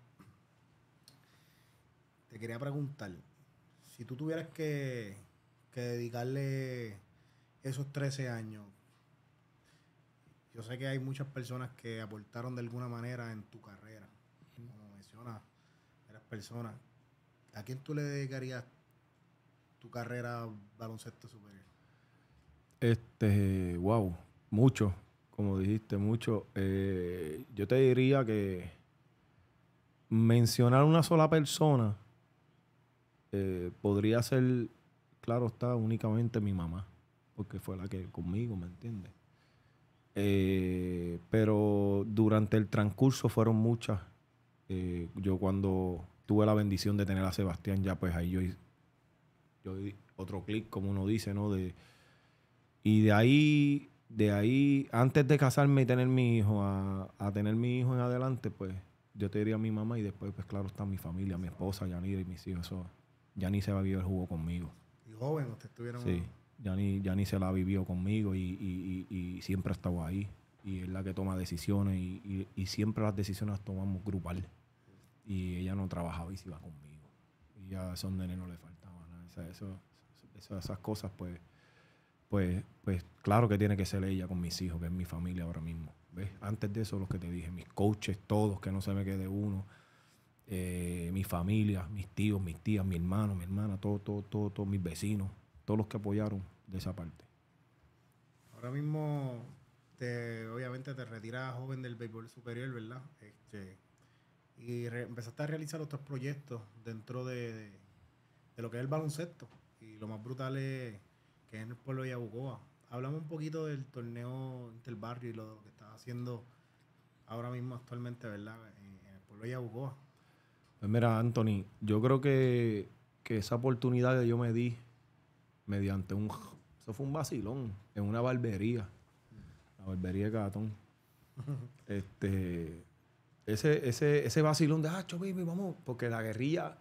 Te quería preguntar, si tú tuvieras que, dedicarle esos 13 años, yo sé que hay muchas personas que aportaron de alguna manera en tu carrera, como mencionas, eras personas ¿a quién tú le dedicarías tu carrera baloncesto superior? Este, wow, mucho, como dijiste, mucho. Eh, yo te diría que mencionar una sola persona eh, podría ser, claro está, únicamente mi mamá, porque fue la que conmigo, ¿me entiendes? Eh, pero durante el transcurso fueron muchas. yo cuando tuve la bendición de tener a Sebastián, ya pues ahí yo, otro clic, como uno dice, ¿no? De, y de ahí, de ahí, antes de casarme y tener mi hijo, a, tener mi hijo en adelante, pues yo te diría a mi mamá y después, pues claro, está mi familia, mi esposa, Yanira y mis hijos. Eso, se va a vivir el jugo conmigo. Y joven, ustedes estuvieron... Sí, ya se la ha vivido conmigo y, siempre ha estado ahí. Y es la que toma decisiones y, siempre las decisiones las tomamos grupal y ella no trabajaba y se iba conmigo. Y a esos nenes no le faltaba nada. esas cosas, pues, pues, pues claro que tiene que ser ella con mis hijos, que es mi familia ahora mismo. ¿ves? Antes de eso, los que te dije, mis coaches, todos, que no se me quede uno. Eh, mi familia, mis tíos, mis tías, mi hermano, mi hermana, todos, todos, todo, todos mis vecinos, todos los que apoyaron de esa parte. Ahora mismo, te, obviamente te retiras joven del béisbol superior, ¿verdad? Este, y empezaste a realizar otros proyectos dentro de, lo que es el baloncesto. Y lo más brutal es que es en el pueblo de Yabucoa. Hablamos un poquito del torneo del barrio y lo, que estás haciendo ahora mismo actualmente, ¿verdad? En, el pueblo de Yabucoa. Pues mira, Anthony, yo creo que, que esa oportunidad que yo me di mediante un... Eso fue un vacilón, en una barbería. La barbería de Catón. este ese, vacilón de, ah, baby, vamos, porque la guerrilla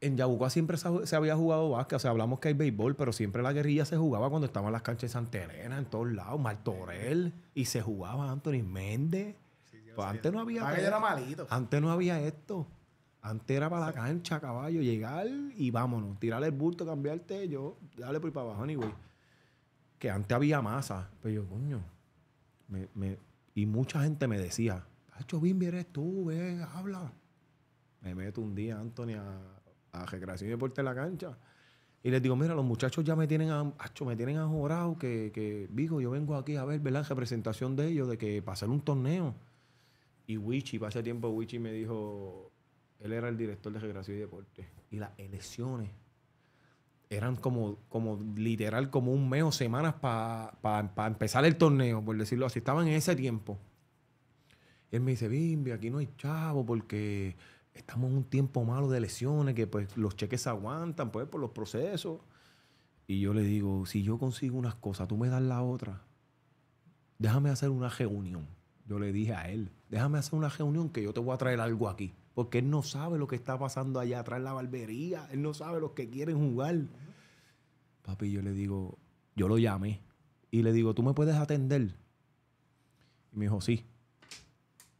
en Yabucoa siempre se, había jugado básquet. O sea, hablamos que hay béisbol, pero siempre la guerrilla se jugaba cuando estaban las canchas de Santa Elena, en todos lados, Martorell, y se jugaba Anthony Méndez. Pues antes no había. Antes no había esto. Antes era para la cancha, caballo, llegar y vámonos, tirar el bulto, cambiarte, yo, dale por ahí para abajo, güey Que antes había masa. Pero pues yo, coño, y mucha gente me decía, Hacho Bimbi eres tú, habla. Me meto un día, Anthony, a, recreación y deporte en la cancha. Y les digo, mira, los muchachos ya me tienen, a, me tienen ajorado que, que, digo, yo vengo aquí a ver, la Representación de ellos, de que para un torneo. Y Wichi, para tiempo Wichi me dijo, él era el director de recreación y deporte. Y las elecciones eran como, como literal, como un mes o semanas para empezar el torneo, por decirlo así. Estaban en ese tiempo. Y él me dice, Bimbi, aquí no hay chavo porque estamos en un tiempo malo de lesiones, que pues los cheques se aguantan pues, por los procesos. Y yo le digo, si yo consigo unas cosas, tú me das la otra. Déjame hacer una reunión. Yo le dije a él, déjame hacer una reunión que yo te voy a traer algo aquí. Porque él no sabe lo que está pasando allá atrás la barbería. Él no sabe los que quieren jugar. Papi, yo le digo, yo lo llamé. Y le digo, ¿tú me puedes atender? Y me dijo, sí.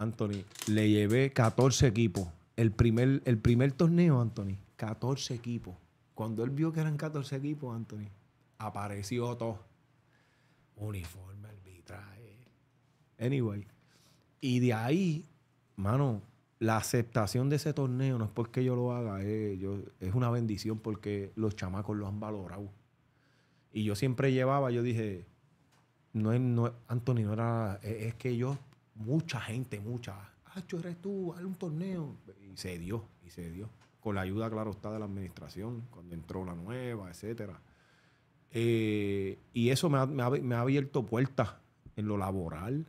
Anthony, le llevé 14 equipos. El primer, el primer torneo, Anthony, 14 equipos. Cuando él vio que eran 14 equipos, Anthony, apareció todo. Uniforme, arbitraje. Anyway. Y de ahí, mano, la aceptación de ese torneo no es porque yo lo haga, eh, es una bendición porque los chamacos lo han valorado. Y yo siempre llevaba, yo dije, no, no Anthony, no era, es que yo mucha gente, mucha. Ah, eres tú, haz un torneo. Y se dio, y se dio. Con la ayuda, claro, está de la administración, cuando entró la nueva, etc. Eh, y eso me ha, abierto puertas en lo laboral.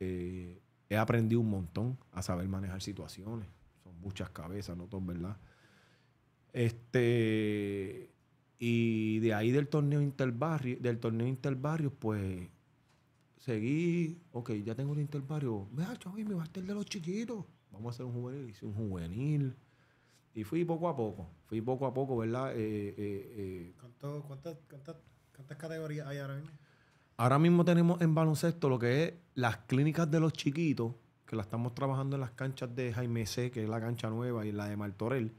Eh, he aprendido un montón a saber manejar situaciones. Son muchas cabezas, no todo, ¿verdad? Este, y de ahí del torneo interbarrio, del torneo interbarrio, pues seguí, ok, ya tengo el intervario. Vea, ah, me va a estar de los chiquitos. Vamos a hacer un juvenil. un juvenil. Y fui poco a poco. Fui poco a poco, ¿verdad? Eh, eh, eh. ¿Cuánto, cuántas, categorías hay ahora mismo? Ahora mismo tenemos en baloncesto lo que es las clínicas de los chiquitos, que la estamos trabajando en las canchas de Jaime C, que es la cancha nueva, y la de Martorell.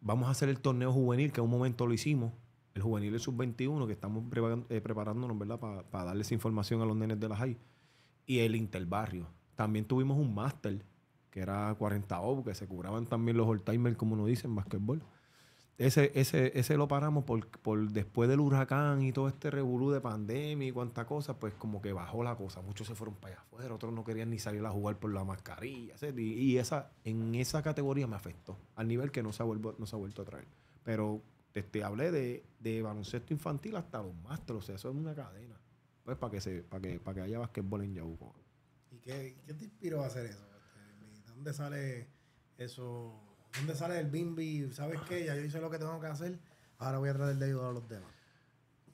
Vamos a hacer el torneo juvenil, que en un momento lo hicimos el juvenil sub-21, que estamos eh, preparándonos, ¿verdad? Para darles información a los nenes de la high. Y el interbarrio. También tuvimos un máster, que era 40 O, que se cubraban también los all-timers, como nos dicen, en básquetbol. Ese, ese, ese lo paramos por, después del huracán y todo este revolú de pandemia y cuánta cosa, pues como que bajó la cosa. Muchos se fueron para allá afuera, otros no querían ni salir a jugar por la mascarilla. Y, esa, en esa categoría me afectó, al nivel que no se ha, no se ha vuelto a traer. Pero te, hablé de, baloncesto infantil hasta los másteres. O sea, eso es una cadena. Pues para que, se, para que, para que haya basquetbol en Yauco. ¿Y qué, te inspiró a hacer eso? Este, ¿Dónde sale eso? ¿Dónde sale el bimbi? ¿Sabes qué? Ya yo hice lo que tengo que hacer. Ahora voy a tratar de a los demás.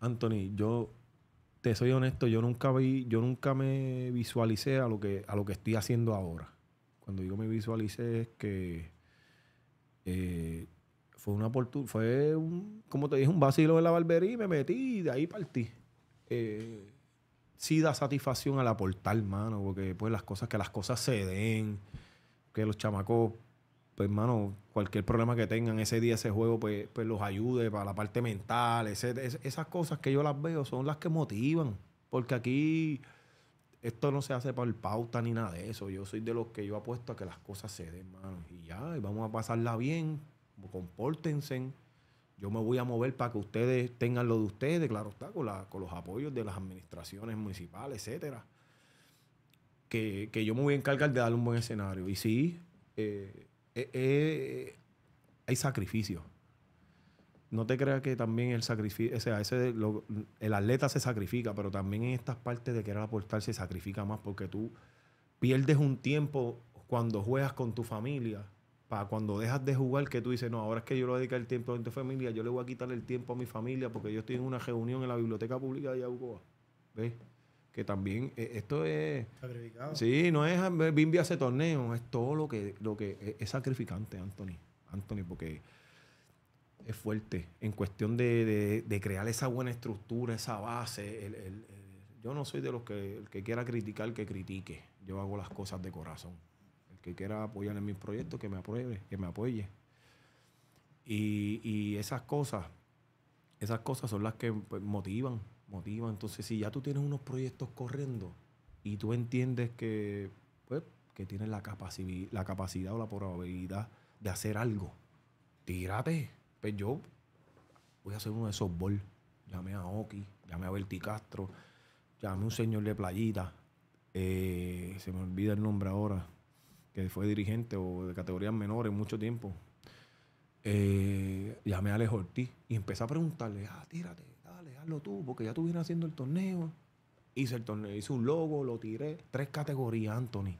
Anthony, yo te soy honesto, yo nunca vi, yo nunca me visualicé a lo que, a lo que estoy haciendo ahora. Cuando digo me visualicé es que eh, fue una fue un, como te dije, un vacilo en la barbería y me metí y de ahí partí. Eh, sí da satisfacción al aportar, hermano, porque pues las cosas, que las cosas se den, que los chamacos, pues hermano, cualquier problema que tengan ese día, ese juego, pues, pues los ayude para la parte mental, esas cosas que yo las veo son las que motivan, porque aquí esto no se hace por pauta ni nada de eso, yo soy de los que yo apuesto a que las cosas se den, mano, y ya, y vamos a pasarla bien, compórtense, yo me voy a mover para que ustedes tengan lo de ustedes, claro está, con, los apoyos de las administraciones municipales, etcétera. Que, yo me voy a encargar de darle un buen escenario. Y sí, eh, eh, eh, hay sacrificio. No te creas que también el sacrificio, o sea, ese, el atleta se sacrifica, pero también en estas partes de querer aportar se sacrifica más porque tú pierdes un tiempo cuando juegas con tu familia para cuando dejas de jugar, que tú dices, no, ahora es que yo le voy a dedicar el tiempo a mi familia, yo le voy a quitar el tiempo a mi familia porque yo estoy en una reunión en la biblioteca pública de Yabucoa. ¿Ves? Que también eh, esto es. Sacrificado. Sí, no es Bimbi hace torneo, es todo lo que, lo que es, sacrificante, Anthony. Anthony, porque es fuerte en cuestión de, crear esa buena estructura, esa base. yo no soy de los que que quiera criticar, que critique. Yo hago las cosas de corazón que quiera apoyar en mis proyectos, que me apruebe, que me apoye. Y, esas cosas, esas cosas son las que pues, motivan, motivan. Entonces, si ya tú tienes unos proyectos corriendo y tú entiendes que, pues, que tienes la, capacidad, la capacidad o la probabilidad de hacer algo, tírate. Pues yo voy a hacer uno de softball. Llamé a Oki, llamé a Berti Castro, llamé a un señor de playita. Eh, se me olvida el nombre ahora que fue dirigente o de categorías menores mucho tiempo, eh, llamé a Alejorti y empecé a preguntarle, ah, tírate, dale, hazlo tú, porque ya tú vienes haciendo el torneo. Hice el torneo, hice un logo, lo tiré. Tres categorías, Anthony.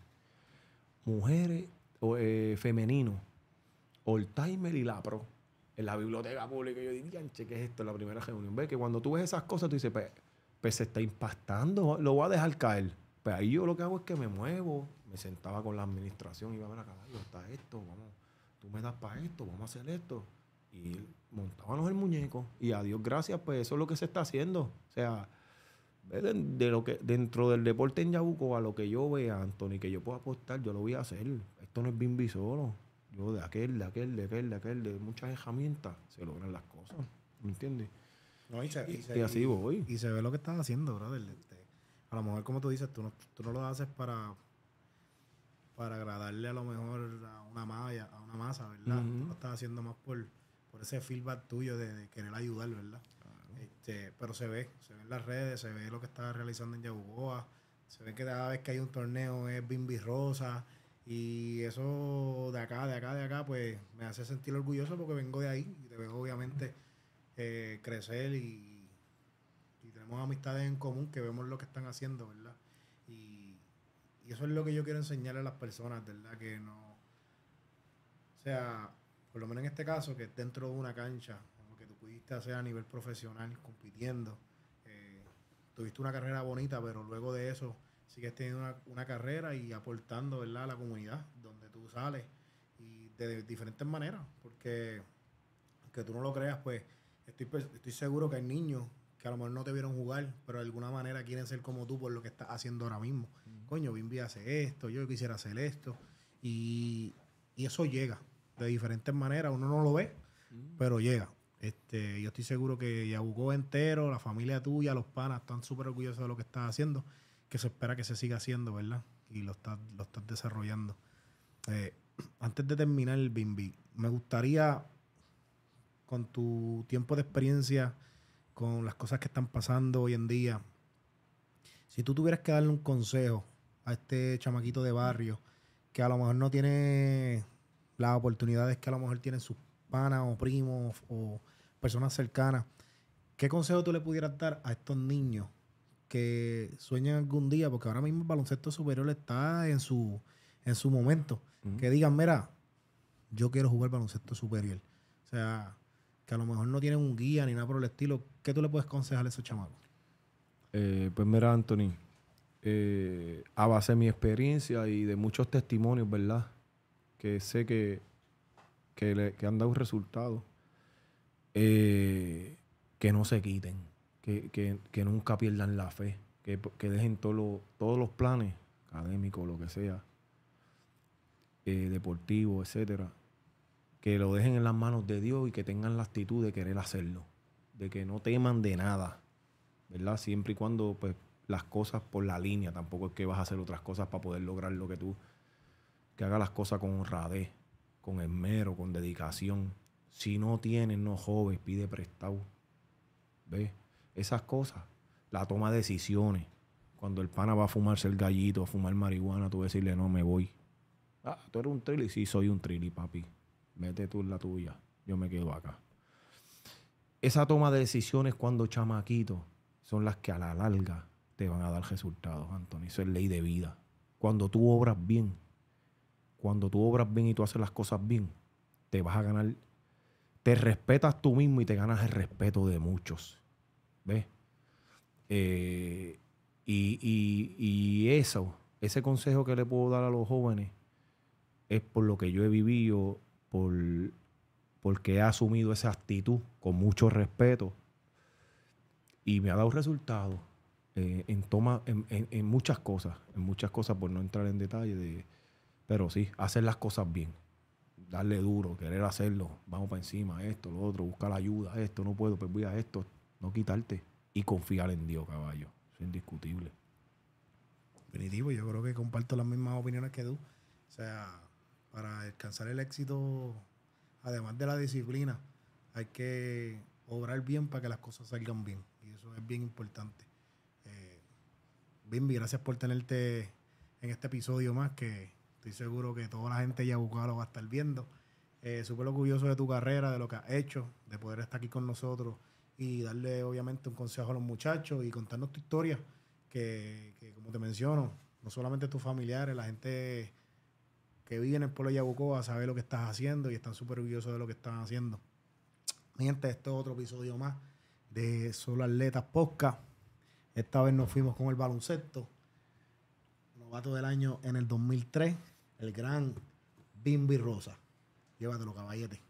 Mujeres, o, eh, femenino, old timer y la pro. En la biblioteca pública yo dije, ¿qué es esto? La primera reunión. Ve que cuando tú ves esas cosas, tú dices, pues, pues se está impactando, lo voy a dejar caer. Pues ahí yo lo que hago es que me muevo, me sentaba con la administración, iba a ver a caballo, está esto, vamos, tú me das para esto, vamos a hacer esto. Y montábamos el muñeco. Y a Dios gracias, pues eso es lo que se está haciendo. O sea, de, lo que, dentro del deporte en Yabuco, a lo que yo vea, Anthony, que yo pueda apostar, yo lo voy a hacer. Esto no es Bimbi solo. Yo de aquel, de aquel, de aquel, de aquel, de muchas herramientas, se logran las cosas. ¿Me entiendes? y, así voy. Y se ve lo que estás haciendo, brother. Este, a lo mejor como tú dices, tú no, tú no lo haces para para agradarle a lo mejor a una malla, a una masa, ¿verdad? Tú lo estás haciendo más por, por ese feedback tuyo de, querer ayudar, ¿verdad? Este, pero se ve, se ve en las redes, se ve lo que estás realizando en Yabugoa, se ve que cada vez que hay un torneo es Bimbi Rosa y eso de acá, de acá, de acá, pues me hace sentir orgulloso porque vengo de ahí y te veo obviamente eh, crecer y amistades en común, que vemos lo que están haciendo, ¿verdad? Y, eso es lo que yo quiero enseñar a las personas, ¿verdad? Que no... O sea, por lo menos en este caso, que dentro de una cancha, lo que tú pudiste hacer a nivel profesional, compitiendo, eh, tuviste una carrera bonita, pero luego de eso sigues teniendo una, carrera y aportando, ¿verdad? A la comunidad, donde tú sales, y de, diferentes maneras, porque que tú no lo creas, pues estoy, pues, estoy seguro que hay niños que a lo mejor no te vieron jugar, pero de alguna manera quieren ser como tú por lo que estás haciendo ahora mismo. Coño, Bimbi hace esto, yo quisiera hacer esto. Y, y, eso llega de diferentes maneras. Uno no lo ve, pero llega. Este, yo estoy seguro que Yabucó entero, la familia tuya, los panas están súper orgullosos de lo que estás haciendo, que se espera que se siga haciendo, ¿verdad? Y lo estás lo estás desarrollando. Eh, antes de terminar el Bimbi, me gustaría, con tu tiempo de experiencia, con las cosas que están pasando hoy en día, si tú tuvieras que darle un consejo a este chamaquito de barrio que a lo mejor no tiene las oportunidades que a lo mejor tienen sus panas o primos o personas cercanas, ¿qué consejo tú le pudieras dar a estos niños que sueñan algún día? Porque ahora mismo el baloncesto superior está en su, en su momento. Que digan, mira, yo quiero jugar baloncesto superior. O sea, que a lo mejor no tienen un guía ni nada por el estilo, ¿qué tú le puedes aconsejar a esos chamacos? Eh, pues mira, Anthony, eh, a base de mi experiencia y de muchos testimonios, ¿verdad? Que sé que, han dado resultados, eh, que no se quiten, que, nunca pierdan la fe, que, dejen todo todos los planes, académicos, lo que sea, eh, deportivo, etcétera, que lo dejen en las manos de Dios y que tengan la actitud de querer hacerlo, de que no teman de nada, ¿verdad? Siempre y cuando pues, las cosas por la línea, tampoco es que vas a hacer otras cosas para poder lograr lo que tú, que haga las cosas con honradez, con esmero, con dedicación. Si no tienes, no joven, pide prestado. ¿Ves? Esas cosas, la toma de decisiones. Cuando el pana va a fumarse el gallito, a fumar marihuana, tú decirle, no, me voy. Ah, tú eres un trilli. Sí, soy un trilli, papi. Mete tú en la tuya, yo me quedo acá. Esa toma de decisiones cuando chamaquito son las que a la larga te van a dar resultados, Anthony. Eso es ley de vida. Cuando tú obras bien, cuando tú obras bien y tú haces las cosas bien, te vas a ganar, te respetas tú mismo y te ganas el respeto de muchos. ¿Ves? Eh, y, y, eso, ese consejo que le puedo dar a los jóvenes es por lo que yo he vivido por, porque he asumido esa actitud con mucho respeto y me ha dado resultado eh, en, toma, en, muchas cosas, en muchas cosas por no entrar en detalle, de, pero sí, hacer las cosas bien, darle duro, querer hacerlo, vamos para encima, esto, lo otro, buscar la ayuda, esto, no puedo, pero pues voy a esto, no quitarte y confiar en Dios, caballo, es indiscutible. Definitivo, yo creo que comparto las mismas opiniones que tú. O sea, para alcanzar el éxito, además de la disciplina, hay que obrar bien para que las cosas salgan bien. Y eso es bien importante. Eh, Bimbi, gracias por tenerte en este episodio más, que estoy seguro que toda la gente ya buscaba lo va a estar viendo. Eh, Súper orgulloso de tu carrera, de lo que has hecho, de poder estar aquí con nosotros y darle obviamente un consejo a los muchachos y contarnos tu historia, que, que como te menciono, no solamente tus familiares, la gente que viven en el pueblo de Yabucoa saben lo que estás haciendo y están súper orgullosos de lo que están haciendo. Mientras, esto es otro episodio más de Solo Atletas Posca. Esta vez nos fuimos con el baloncesto. Novato del año en el 2003, el gran Bimbi Rosa. Llévatelo, caballete.